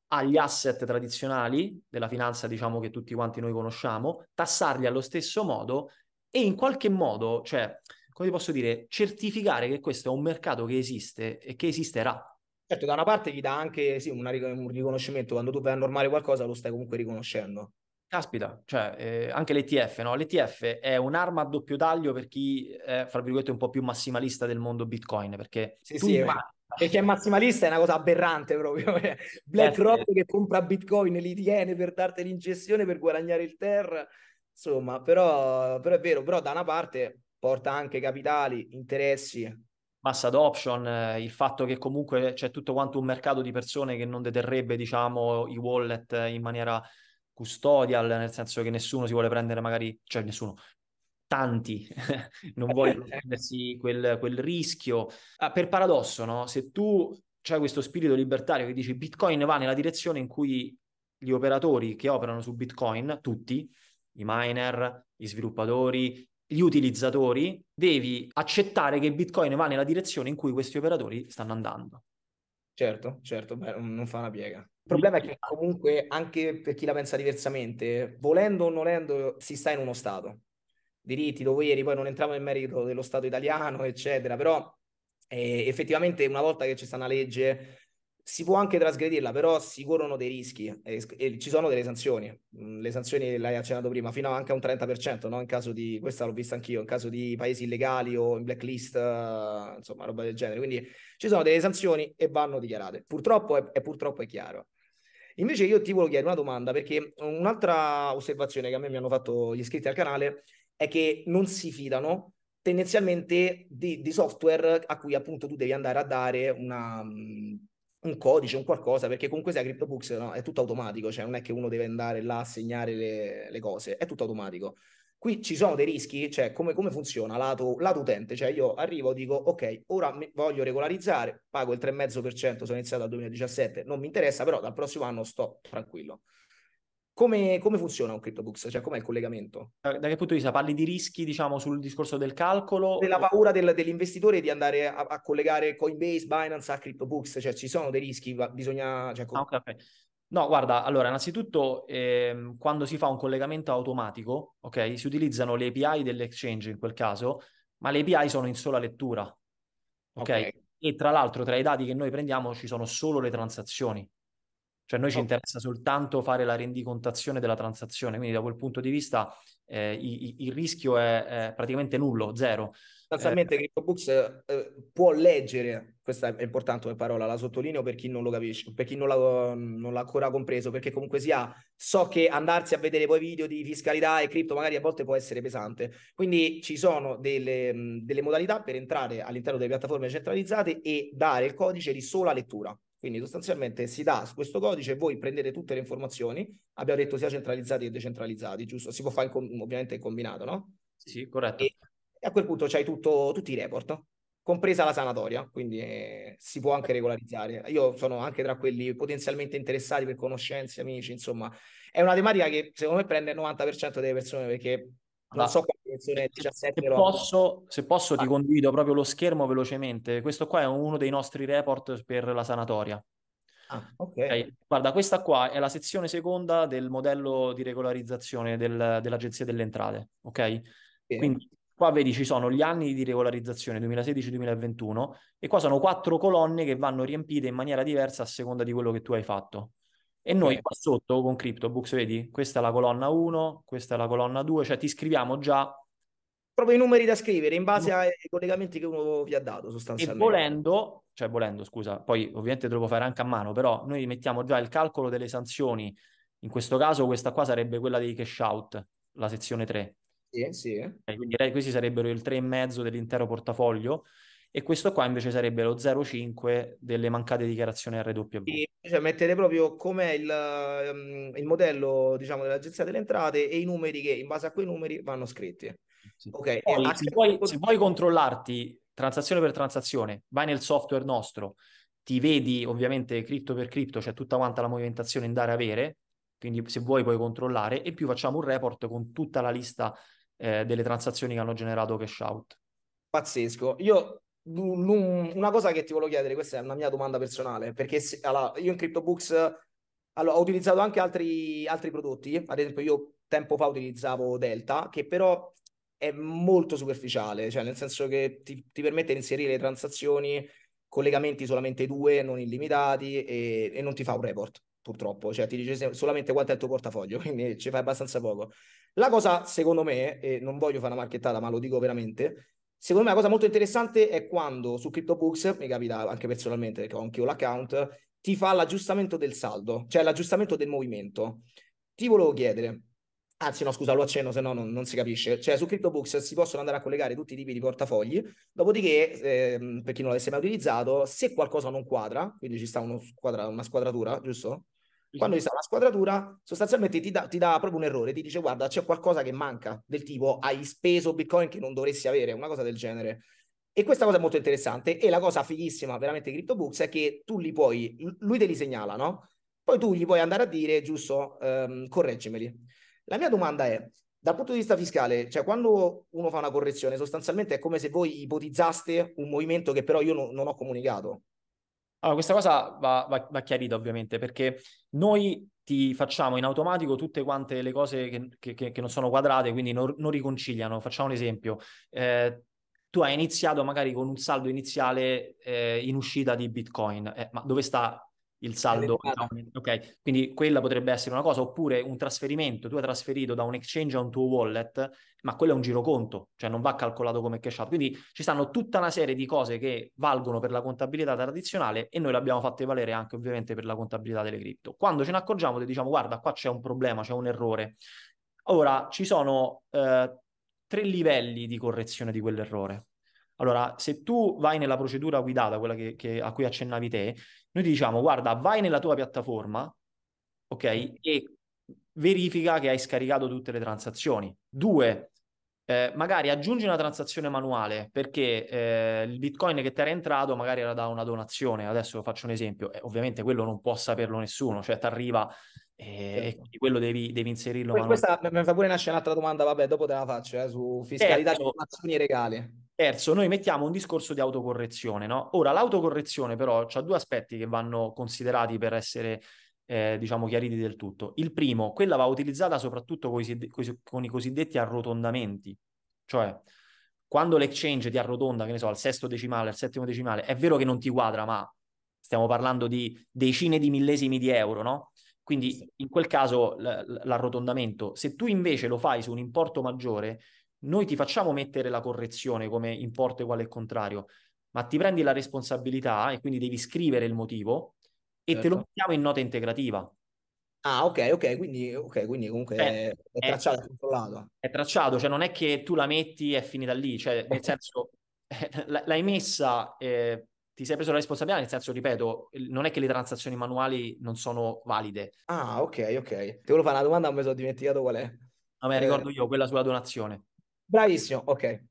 agli asset tradizionali della finanza, diciamo che tutti quanti noi conosciamo, tassarli allo stesso modo e in qualche modo, cioè, come ti posso dire, certificare che questo è un mercato che esiste e che esisterà. Certo, da una parte gli dà anche sì, una, un riconoscimento, quando tu vai a normare qualcosa lo stai comunque riconoscendo. Caspita, cioè eh, anche l'ETF, no? L'ETF è un'arma a doppio taglio per chi è, fra virgolette, un po' più massimalista del mondo Bitcoin, perché sì, tu sì, immagini perché è massimalista è una cosa aberrante proprio. [laughs] BlackRock eh che compra bitcoin e li tiene per darteli in gestione per guadagnare il terra. Insomma, però, però è vero, però da una parte porta anche capitali, interessi, mass adoption, eh, il fatto che comunque c'è tutto quanto un mercato di persone che non deterrebbe, diciamo, i wallet eh, in maniera custodial, nel senso che nessuno si vuole prendere magari, cioè nessuno, tanti [laughs] non vogliono [laughs] prendersi quel, quel rischio. Ah, per paradosso, no? se tu c'è questo spirito libertario che dici Bitcoin va nella direzione in cui gli operatori che operano su Bitcoin, tutti, i miner, gli sviluppatori, gli utilizzatori, devi accettare che Bitcoin va nella direzione in cui questi operatori stanno andando. Certo, certo, beh, non fa una piega. Il problema è che comunque anche per chi la pensa diversamente, volendo o non volendo, si sta in uno stato diritti, doveri, poi non entriamo nel merito dello Stato italiano, eccetera, però eh, effettivamente una volta che c'è stata una legge si può anche trasgredirla, però si corrono dei rischi e, eh, e ci sono delle sanzioni. Mm, le sanzioni l'hai accennato prima, fino anche a un 30%, no? in caso di, questa l'ho vista anch'io, in caso di paesi illegali o in blacklist, insomma, roba del genere. Quindi ci sono delle sanzioni e vanno dichiarate. Purtroppo è, è purtroppo è chiaro. Invece io ti voglio chiedere una domanda, perché un'altra osservazione che a me mi hanno fatto gli iscritti al canale è che non si fidano tendenzialmente di, di software a cui appunto tu devi andare a dare una, mm, un codice, un qualcosa, perché comunque sia CryptoBooks no, è tutto automatico, cioè non è che uno deve andare là a segnare le, le cose, è tutto automatico. Qui ci sono dei rischi, cioè come, come funziona lato, lato, utente, cioè io arrivo e dico ok, ora voglio regolarizzare, pago il 3,5%, sono iniziato dal 2017, non mi interessa, però dal prossimo anno sto tranquillo. Come, come, funziona un CryptoBooks? Cioè, com'è il collegamento? Da, da, che punto di vista? Parli di rischi, diciamo, sul discorso del calcolo? Della paura del, dell'investitore di andare a, a, collegare Coinbase, Binance a CryptoBooks. Cioè, ci sono dei rischi, bisogna... Cioè, con... ah, okay, okay. No, guarda, allora, innanzitutto, ehm, quando si fa un collegamento automatico, ok, si utilizzano le API dell'exchange in quel caso, ma le API sono in sola lettura, ok? E tra l'altro, tra i dati che noi prendiamo ci sono solo le transazioni, cioè noi ci interessa soltanto fare la rendicontazione della transazione, quindi da quel punto di vista eh, i, il rischio è, è, praticamente nullo, zero. Sostanzialmente eh, CryptoBooks eh, può leggere, questa è importante come parola, la sottolineo per chi non lo capisce, per chi non, la, non l'ha ancora compreso, perché comunque sia, so che andarsi a vedere poi video di fiscalità e cripto magari a volte può essere pesante. Quindi ci sono delle, delle modalità per entrare all'interno delle piattaforme centralizzate e dare il codice di sola lettura. Quindi sostanzialmente si dà su questo codice, e voi prendete tutte le informazioni, abbiamo detto sia centralizzati che decentralizzati, giusto? Si può fare in com- ovviamente in combinato, no? Sì, corretto. E, e a quel punto c'hai tutto, tutti i report, compresa la sanatoria, quindi eh, si può anche regolarizzare. Io sono anche tra quelli potenzialmente interessati per conoscenze, amici, insomma. È una tematica che secondo me prende il 90% delle persone perché non ah. so posizione 17. Se posso, se posso ah. ti condivido proprio lo schermo velocemente. Questo qua è uno dei nostri report per la sanatoria. Ah, okay. Okay. Guarda, questa qua è la sezione seconda del modello di regolarizzazione del, dell'Agenzia delle Entrate, ok? Yeah. Quindi qua vedi ci sono gli anni di regolarizzazione 2016-2021 e qua sono quattro colonne che vanno riempite in maniera diversa a seconda di quello che tu hai fatto. E noi qua sotto con CryptoBooks, vedi, questa è la colonna 1, questa è la colonna 2, cioè ti scriviamo già proprio i numeri da scrivere in base ai collegamenti che uno vi ha dato sostanzialmente. E volendo, cioè volendo, scusa, poi ovviamente te lo può fare anche a mano, però noi mettiamo già il calcolo delle sanzioni, in questo caso questa qua sarebbe quella dei cash out, la sezione 3. Sì, sì. Quindi questi sarebbero il 3,5 dell'intero portafoglio e questo qua invece sarebbe lo 0,5 delle mancate dichiarazioni RW. Sì, cioè mettete proprio com'è il, ehm, il modello diciamo, dell'agenzia delle entrate e i numeri che in base a quei numeri vanno scritti. Sì. Okay. Poi, se, vuoi, se vuoi controllarti transazione per transazione, vai nel software nostro, ti vedi ovviamente cripto per cripto, c'è cioè tutta quanta la movimentazione in dare a avere, quindi se vuoi puoi controllare, e più facciamo un report con tutta la lista eh, delle transazioni che hanno generato cash out. Pazzesco. Io una cosa che ti volevo chiedere, questa è una mia domanda personale, perché se, allora, io in CryptoBooks allora, ho utilizzato anche altri, altri prodotti, ad esempio io tempo fa utilizzavo Delta, che però è molto superficiale, cioè nel senso che ti, ti permette di inserire le transazioni, collegamenti solamente due, non illimitati e, e non ti fa un report purtroppo, cioè ti dice solamente quanto è il tuo portafoglio, [laughs] quindi ci fai abbastanza poco. La cosa, secondo me, e non voglio fare una marchettata, ma lo dico veramente, secondo me la cosa molto interessante è quando su CryptoBooks, mi capita anche personalmente perché ho anche io l'account, ti fa l'aggiustamento del saldo, cioè l'aggiustamento del movimento. Ti volevo chiedere, Anzi, no, scusa, lo accenno, se no non, non, si capisce. Cioè, su CryptoBooks si possono andare a collegare tutti i tipi di portafogli, dopodiché, eh, per chi non l'avesse mai utilizzato, se qualcosa non quadra, quindi ci sta squadra, una squadratura, giusto? Quando ci sta una squadratura, sostanzialmente ti dà, ti dà proprio un errore, ti dice guarda, c'è qualcosa che manca, del tipo hai speso Bitcoin che non dovresti avere, una cosa del genere. E questa cosa è molto interessante e la cosa fighissima veramente di CryptoBooks è che tu li puoi, lui te li segnala, no? Poi tu gli puoi andare a dire, giusto, ehm, correggimeli. La mia domanda è, dal punto di vista fiscale, cioè quando uno fa una correzione, sostanzialmente è come se voi ipotizzaste un movimento che però io no, non ho comunicato. Allora, questa cosa va, va, va chiarita ovviamente perché noi ti facciamo in automatico tutte quante le cose che, che, che non sono quadrate, quindi non, non riconciliano. Facciamo un esempio. Eh, tu hai iniziato magari con un saldo iniziale eh, in uscita di Bitcoin, eh, ma dove sta il saldo. Diciamo, ok, quindi quella potrebbe essere una cosa, oppure un trasferimento, tu hai trasferito da un exchange a un tuo wallet, ma quello è un giroconto, cioè non va calcolato come cash out. Quindi ci stanno tutta una serie di cose che valgono per la contabilità tradizionale e noi le abbiamo fatte valere anche ovviamente per la contabilità delle cripto. Quando ce ne accorgiamo, ti diciamo guarda, qua c'è un problema, c'è un errore. Ora, ci sono eh, tre livelli di correzione di quell'errore. Allora, se tu vai nella procedura guidata, quella che, che, a cui accennavi te, noi ti diciamo, guarda, vai nella tua piattaforma, ok, e verifica che hai scaricato tutte le transazioni. Due, eh, magari aggiungi una transazione manuale perché eh, il bitcoin che ti era entrato magari era da una donazione. Adesso faccio un esempio, eh, ovviamente quello non può saperlo nessuno, cioè ti arriva eh, e certo. quindi quello devi, devi inserirlo. Poi, questa mi fa pure nascere un'altra domanda, vabbè, dopo te la faccio eh, su fiscalità certo. di donazioni regali. Terzo, noi mettiamo un discorso di autocorrezione, no? Ora, l'autocorrezione però ha due aspetti che vanno considerati per essere, eh, diciamo, chiariti del tutto. Il primo, quella va utilizzata soprattutto con i, cosiddetti arrotondamenti, cioè quando l'exchange ti arrotonda, che ne so, al sesto decimale, al settimo decimale, è vero che non ti quadra, ma stiamo parlando di decine di millesimi di euro, no? Quindi in quel caso l- l'arrotondamento, se tu invece lo fai su un importo maggiore, noi ti facciamo mettere la correzione come importo uguale al contrario, ma ti prendi la responsabilità e quindi devi scrivere il motivo e certo. te lo certo. mettiamo in nota integrativa. Ah, ok, ok, quindi, okay, quindi comunque eh, è, tracciato, è, controllato. È tracciato, cioè non è che tu la metti e è finita lì, cioè [laughs] nel senso eh, l'hai messa, eh, ti sei preso la responsabilità, nel senso, ripeto, non è che le transazioni manuali non sono valide. Ah, ok, ok. Ti volevo fare una domanda, ma mi sono dimenticato qual è. Vabbè, eh... ricordo io, quella sulla donazione. Bravissimo, ok.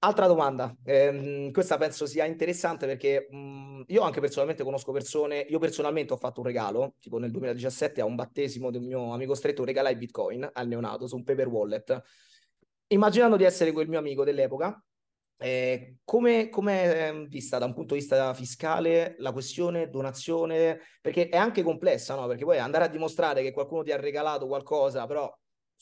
Altra domanda, eh, questa penso sia interessante perché mh, mm, io anche personalmente conosco persone, io personalmente ho fatto un regalo, tipo nel 2017 a un battesimo di un mio amico stretto regalai Bitcoin al neonato su un paper wallet, immaginando di essere quel mio amico dell'epoca, eh, come, come è ehm, vista da un punto di vista fiscale la questione donazione? Perché è anche complessa, no? Perché poi andare a dimostrare che qualcuno ti ha regalato qualcosa, però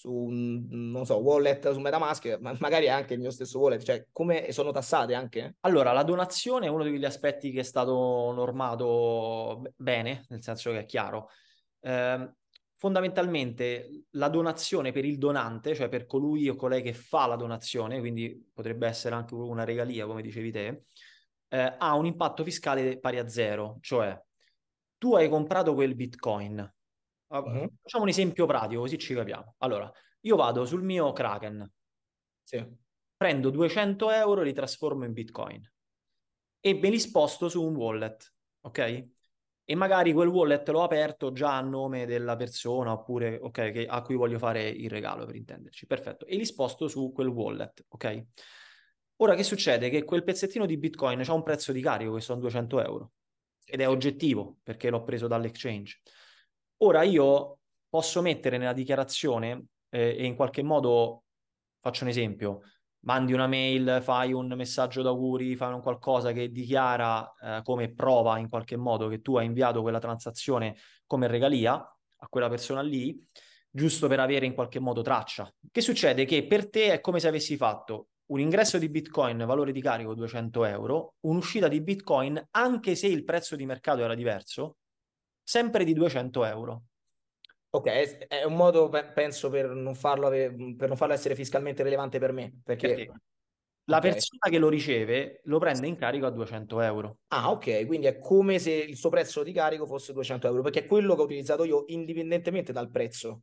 su un so, wallet su Metamask, ma magari anche il mio stesso wallet, cioè come sono tassate anche? Allora, la donazione è uno degli aspetti che è stato normato bene, nel senso che è chiaro. Eh, fondamentalmente la donazione per il donante, cioè per colui o colei che fa la donazione, quindi potrebbe essere anche una regalia, come dicevi te, eh, ha un impatto fiscale pari a zero, cioè tu hai comprato quel bitcoin, Uh-huh. Facciamo un esempio pratico così ci capiamo. Allora, io vado sul mio Kraken, sì. prendo 200 euro li trasformo in Bitcoin e me li sposto su un wallet, ok? E magari quel wallet l'ho aperto già a nome della persona oppure, ok, che, a cui voglio fare il regalo per intenderci. Perfetto. E li sposto su quel wallet, ok? Ora che succede? Che quel pezzettino di Bitcoin ha un prezzo di carico che sono 200 euro ed è oggettivo perché l'ho preso dall'exchange. Ora io posso mettere nella dichiarazione eh, e in qualche modo, faccio un esempio, mandi una mail, fai un messaggio d'auguri, fai un qualcosa che dichiara eh, come prova in qualche modo che tu hai inviato quella transazione come regalia a quella persona lì, giusto per avere in qualche modo traccia. Che succede? Che per te è come se avessi fatto un ingresso di Bitcoin valore di carico 200 euro, un'uscita di Bitcoin anche se il prezzo di mercato era diverso, sempre di 200 euro. Ok, è un modo, penso, per non farlo, per non farlo essere fiscalmente rilevante per me, perché... perché? La okay. persona che lo riceve lo prende in carico a 200 euro. Ah, ok, quindi è come se il suo prezzo di carico fosse 200 euro, perché è quello che ho utilizzato io indipendentemente dal prezzo.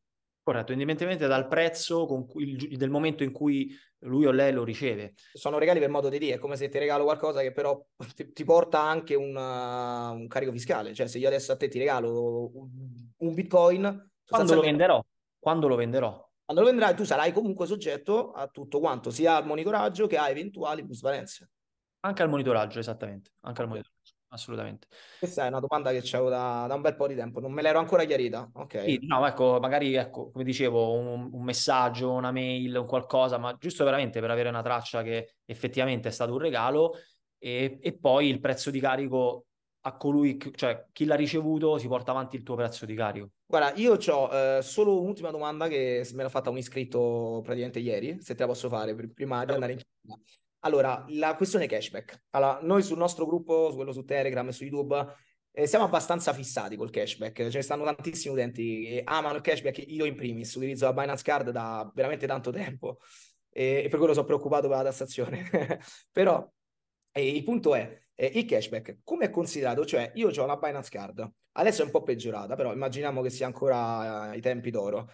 Corretto, indipendentemente dal prezzo cui, del momento in cui lui o lei lo riceve. Sono regali per modo di dire, è come se ti regalo qualcosa che però ti, ti porta anche un, uh, un, carico fiscale. Cioè se io adesso a te ti regalo un, un bitcoin... Quando lo venderò? Quando lo venderò? Quando lo venderai tu sarai comunque soggetto a tutto quanto, sia al monitoraggio che a eventuali plusvalenze. Anche al monitoraggio, esattamente. Anche al monitoraggio. Assolutamente. Questa è una domanda che avevo da, da, un bel po' di tempo, non me l'ero ancora chiarita. Ok. Sì, no, ecco, magari ecco, come dicevo, un, un, messaggio, una mail, un qualcosa, ma giusto veramente per avere una traccia che effettivamente è stato un regalo e, e poi il prezzo di carico a colui, cioè chi l'ha ricevuto si porta avanti il tuo prezzo di carico. Guarda, io ho eh, solo un'ultima domanda che me l'ha fatta un iscritto praticamente ieri, se te la posso fare prima di andare in Cina. Allora, la questione cashback. Allora, noi sul nostro gruppo, quello su Telegram e su YouTube, eh, siamo abbastanza fissati col cashback. Ce cioè ne stanno tantissimi utenti che amano il cashback. Io in primis utilizzo la Binance Card da veramente tanto tempo eh, e per quello sono preoccupato per la tassazione. [laughs] Però eh, il punto è, eh, il cashback come è considerato? Cioè, io ho la Binance Card, adesso è un po' peggiorata, però immaginiamo che sia ancora ai eh, tempi d'oro.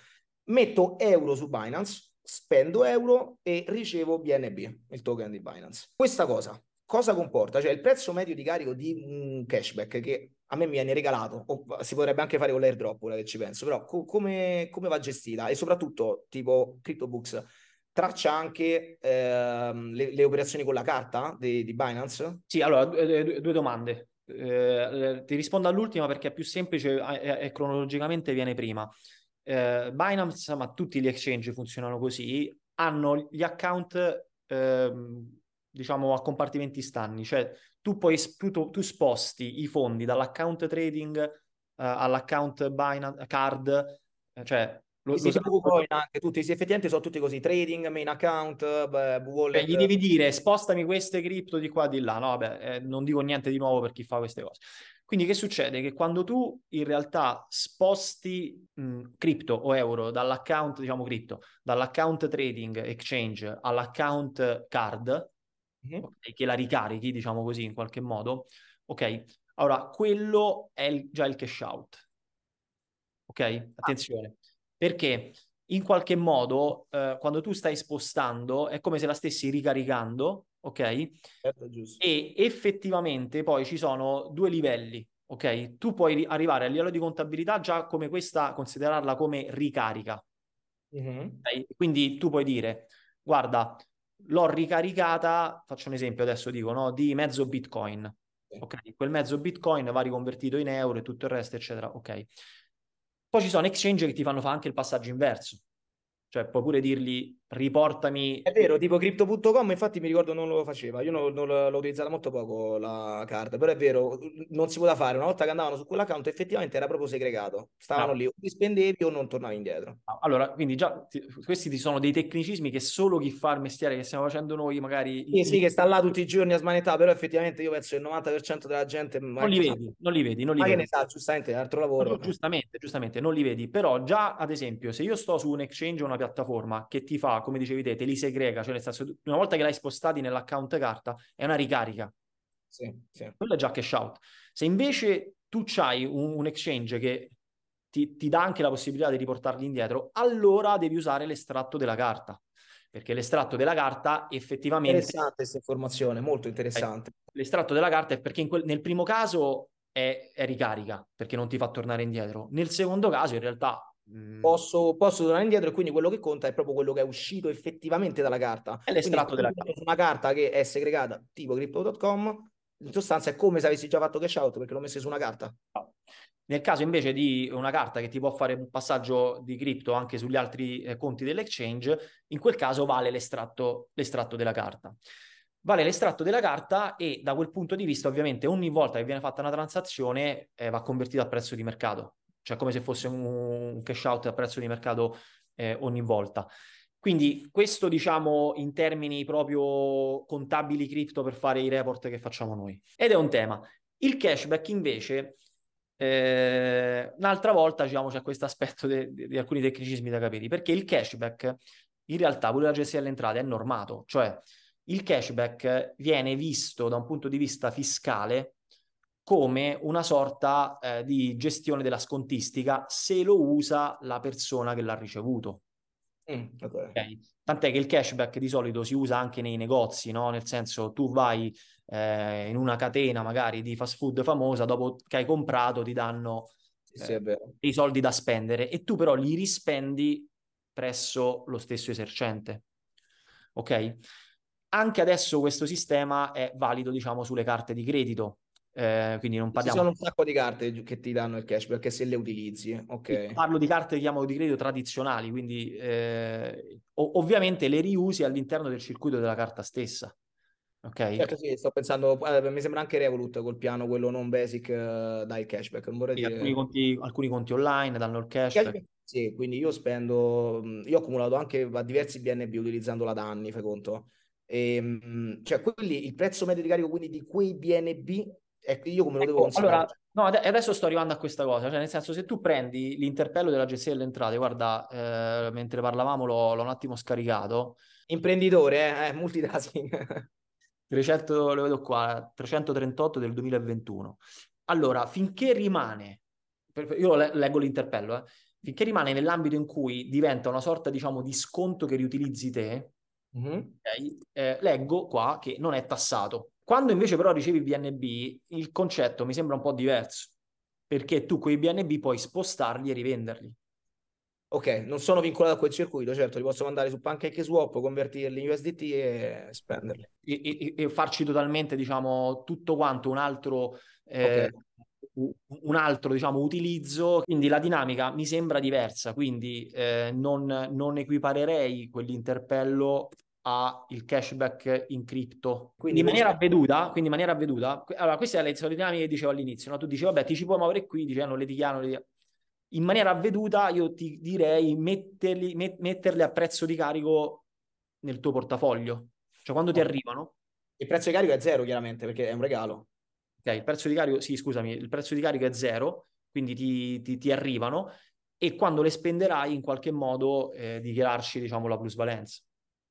Metto euro su Binance spendo euro e ricevo BNB, il token di Binance. Questa cosa, cosa comporta? Cioè il prezzo medio di carico di un mm, cashback che a me mi viene regalato, o si potrebbe anche fare con l'airdrop, ora che ci penso, però co- come, come, va gestita? E soprattutto, tipo CryptoBooks, traccia anche ehm, le, le, operazioni con la carta di, di Binance? Sì, allora, due, due domande. Eh, eh, ti rispondo all'ultima perché è più semplice e cronologicamente viene prima eh, Binance, ma tutti gli exchange funzionano così, hanno gli account, eh, diciamo, a compartimenti stanni, cioè tu, puoi, tu, tu sposti i fondi dall'account trading eh, all'account Binance, card, eh, cioè lo, sì, lo Bitcoin, anche tutti, sì, effettivamente sono tutti così, trading, main account, beh, wallet. Beh, cioè, gli devi dire spostami queste cripto di qua di là, no vabbè, eh, non dico niente di nuovo per chi fa queste cose. Quindi che succede? Che quando tu in realtà sposti mh, cripto o euro dall'account, diciamo cripto, dall'account trading exchange all'account card, mm-hmm. okay, che la ricarichi, diciamo così, in qualche modo, ok? Allora, quello è il, già il cash out. Ok? Ah. Attenzione. Ah. Perché in qualche modo, eh, quando tu stai spostando, è come se la stessi ricaricando ok? Certo, e effettivamente poi ci sono due livelli, ok? Tu puoi arrivare al livello di contabilità già come questa, considerarla come ricarica. Mm-hmm. Okay? Quindi tu puoi dire, guarda, l'ho ricaricata, faccio un esempio adesso dico, no? Di mezzo bitcoin, ok? Quel mezzo bitcoin va riconvertito in euro e tutto il resto, eccetera, ok? Poi ci sono exchange che ti fanno fare anche il passaggio inverso, cioè puoi pure dirgli riportami... È vero, tipo crypto.com, infatti mi ricordo non lo faceva, io non, non l'ho utilizzata molto poco la card, però è vero, non si poteva fare, una volta che andavano su quell'account effettivamente era proprio segregato, stavano no. lì, o ti spendevi o non tornavi indietro. Allora, quindi già ti, questi sono dei tecnicismi che solo chi fa il mestiere che stiamo facendo noi magari... Sì, sì, che sta là tutti i giorni a smanettare, però effettivamente io penso che il 90% della gente... Non li vedi, sa. non li vedi, non li vedi. Ma che ne sa, giustamente, altro lavoro. No, giustamente, giustamente, non li vedi, però già ad esempio se io sto su un exchange o una piattaforma che ti fa come dicevi te, te li segrega, cioè nel senso, una volta che l'hai spostati nell'account carta, è una ricarica. Sì, sì. Quello è già cash out. Se invece tu hai un, un, exchange che ti, ti dà anche la possibilità di riportarli indietro, allora devi usare l'estratto della carta perché l'estratto della carta effettivamente... Interessante questa informazione, molto interessante. Eh, l'estratto della carta è perché quel... nel primo caso è... è, ricarica, perché non ti fa tornare indietro. Nel secondo caso in realtà Mm. Posso, posso tornare indietro e quindi quello che conta è proprio quello che è uscito effettivamente dalla carta. È l'estratto della carta. Una carta che è segregata tipo crypto.com, in sostanza è come se avessi già fatto cash out perché l'ho messo su una carta. Nel caso invece di una carta che ti può fare un passaggio di cripto anche sugli altri eh, conti dell'exchange, in quel caso vale l'estratto, l'estratto della carta. Vale l'estratto della carta e da quel punto di vista ovviamente ogni volta che viene fatta una transazione eh, va convertita a prezzo di mercato cioè come se fosse un cash out a prezzo di mercato eh, ogni volta. Quindi questo diciamo in termini proprio contabili cripto per fare i report che facciamo noi. Ed è un tema. Il cashback invece, eh, un'altra volta diciamo, c'è questo aspetto di alcuni tecnicismi da capire, perché il cashback in realtà pure la gestione delle entrate è normato, cioè il cashback viene visto da un punto di vista fiscale come una sorta eh, di gestione della scontistica se lo usa la persona che l'ha ricevuto. Mm, okay. Okay. Tant'è che il cashback di solito si usa anche nei negozi, no? nel senso tu vai eh, in una catena magari di fast food famosa, dopo che hai comprato ti danno sì, eh, dei soldi da spendere e tu però li rispendi presso lo stesso esercente. Ok? Anche adesso questo sistema è valido, diciamo, sulle carte di credito. Eh, quindi non parliamo. Ci sono un sacco di carte che ti danno il cashback se le utilizzi. Okay. Parlo di carte chiamo di credito tradizionali, quindi eh, ovviamente le riusi all'interno del circuito della carta stessa. Ok. Certo, sì, sto pensando, eh, mi sembra anche Revolut col piano, quello non basic, eh, dai cashback. Sì, dire... alcuni, conti, alcuni, conti, online danno il cashback. cashback. Sì, quindi io spendo, io ho accumulato anche diversi BNB utilizzandola da anni, fai conto. E, ehm, cioè, quelli, il prezzo medio di carico quindi di quei BNB e io come lo devo ecco, considerare? Allora, no, adesso sto arrivando a questa cosa, cioè nel senso se tu prendi l'interpello dell'agenzia delle entrate, guarda, eh, mentre parlavamo l'ho, l'ho, un attimo scaricato. Imprenditore, eh, eh multitasking. 300, [laughs] lo vedo qua, 338 del 2021. Allora, finché rimane, io leggo l'interpello, eh, finché rimane nell'ambito in cui diventa una sorta, diciamo, di sconto che riutilizzi te, mm-hmm. eh, leggo qua che non è tassato. Quando invece però ricevi BNB, il concetto mi sembra un po' diverso, perché tu quei BNB puoi spostarli e rivenderli. Ok, non sono vincolato a quel circuito, certo, li posso mandare su PancakeSwap, convertirli in USDT e spenderli. E, e, e farci totalmente, diciamo, tutto quanto un altro, eh, okay. un altro diciamo, utilizzo. Quindi la dinamica mi sembra diversa, quindi eh, non, non equiparerei quell'interpello ha il cashback in cripto. Quindi in maniera avveduta, quindi in maniera avveduta. Allora, questa è la dinamica che dicevo all'inizio, no? Tu dici, vabbè, ti ci puoi muovere qui, dici, non le dichiarano, le dichiarano. In maniera avveduta io ti direi metterli, met- metterli a prezzo di carico nel tuo portafoglio. Cioè quando ti ah. arrivano... Il prezzo di carico è zero, chiaramente, perché è un regalo. Ok, il prezzo di carico, sì, scusami, il prezzo di carico è zero, quindi ti, ti, ti arrivano e quando le spenderai in qualche modo eh, dichiararci, diciamo, la plusvalenza.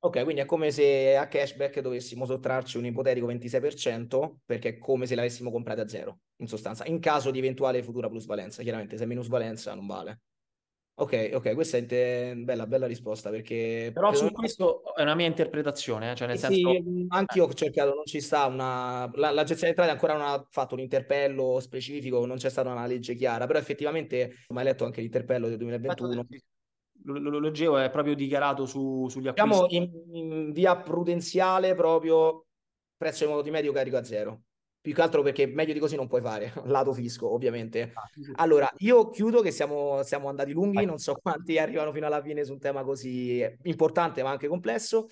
Ok, quindi è come se a cashback dovessimo sottrarci un ipotetico 26%, perché è come se l'avessimo comprata a zero, in sostanza, in caso di eventuale futura plusvalenza. Chiaramente, se è minusvalenza non vale. Ok, ok, questa è inte... bella, bella risposta perché... Però su questo è una mia interpretazione, eh, cioè nel eh sì, senso... Sì, eh, anche io ho cercato, non ci sta una... La, l'agenzia di entrate ancora non ha fatto un interpello specifico, non c'è stata una legge chiara, però effettivamente, come hai letto anche l'interpello del 2021, lo, lo, leggevo, è proprio dichiarato su, sugli acquisti. Siamo in, in, via prudenziale proprio prezzo di dei di medio carico a zero. Più che altro perché meglio di così non puoi fare, [laughs] lato fisco ovviamente. Ah, allora, io chiudo che siamo, siamo andati lunghi, non so quanti arrivano fino alla fine su un tema così importante ma anche complesso.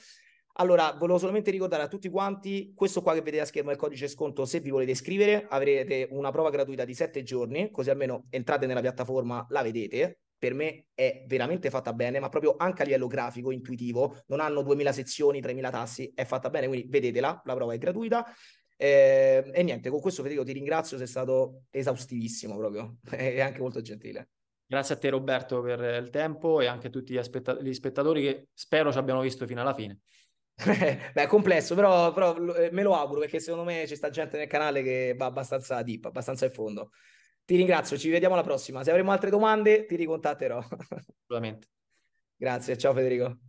Allora, volevo solamente ricordare a tutti quanti, questo qua che vedete a schermo è il codice sconto, se vi volete iscrivere avrete una prova gratuita di 7 giorni, così almeno entrate nella piattaforma, la vedete, per me è veramente fatta bene, ma proprio anche a livello grafico, intuitivo, non hanno 2000 sezioni, 3000 tassi, è fatta bene, quindi vedetela, la prova è gratuita. Eh, e niente, con questo Federico ti ringrazio, sei stato esaustivissimo proprio [laughs] e anche molto gentile. Grazie a te Roberto per il tempo e anche a tutti gli, aspetta- gli spettatori che spero ci abbiano visto fino alla fine. [laughs] Beh, è complesso, però, però eh, me lo auguro perché secondo me ci sta gente nel canale che va abbastanza deep, abbastanza in fondo. Ti ringrazio, ci vediamo alla prossima. Se avremo altre domande ti ricontatterò. [laughs] Assolutamente. Grazie, ciao Federico.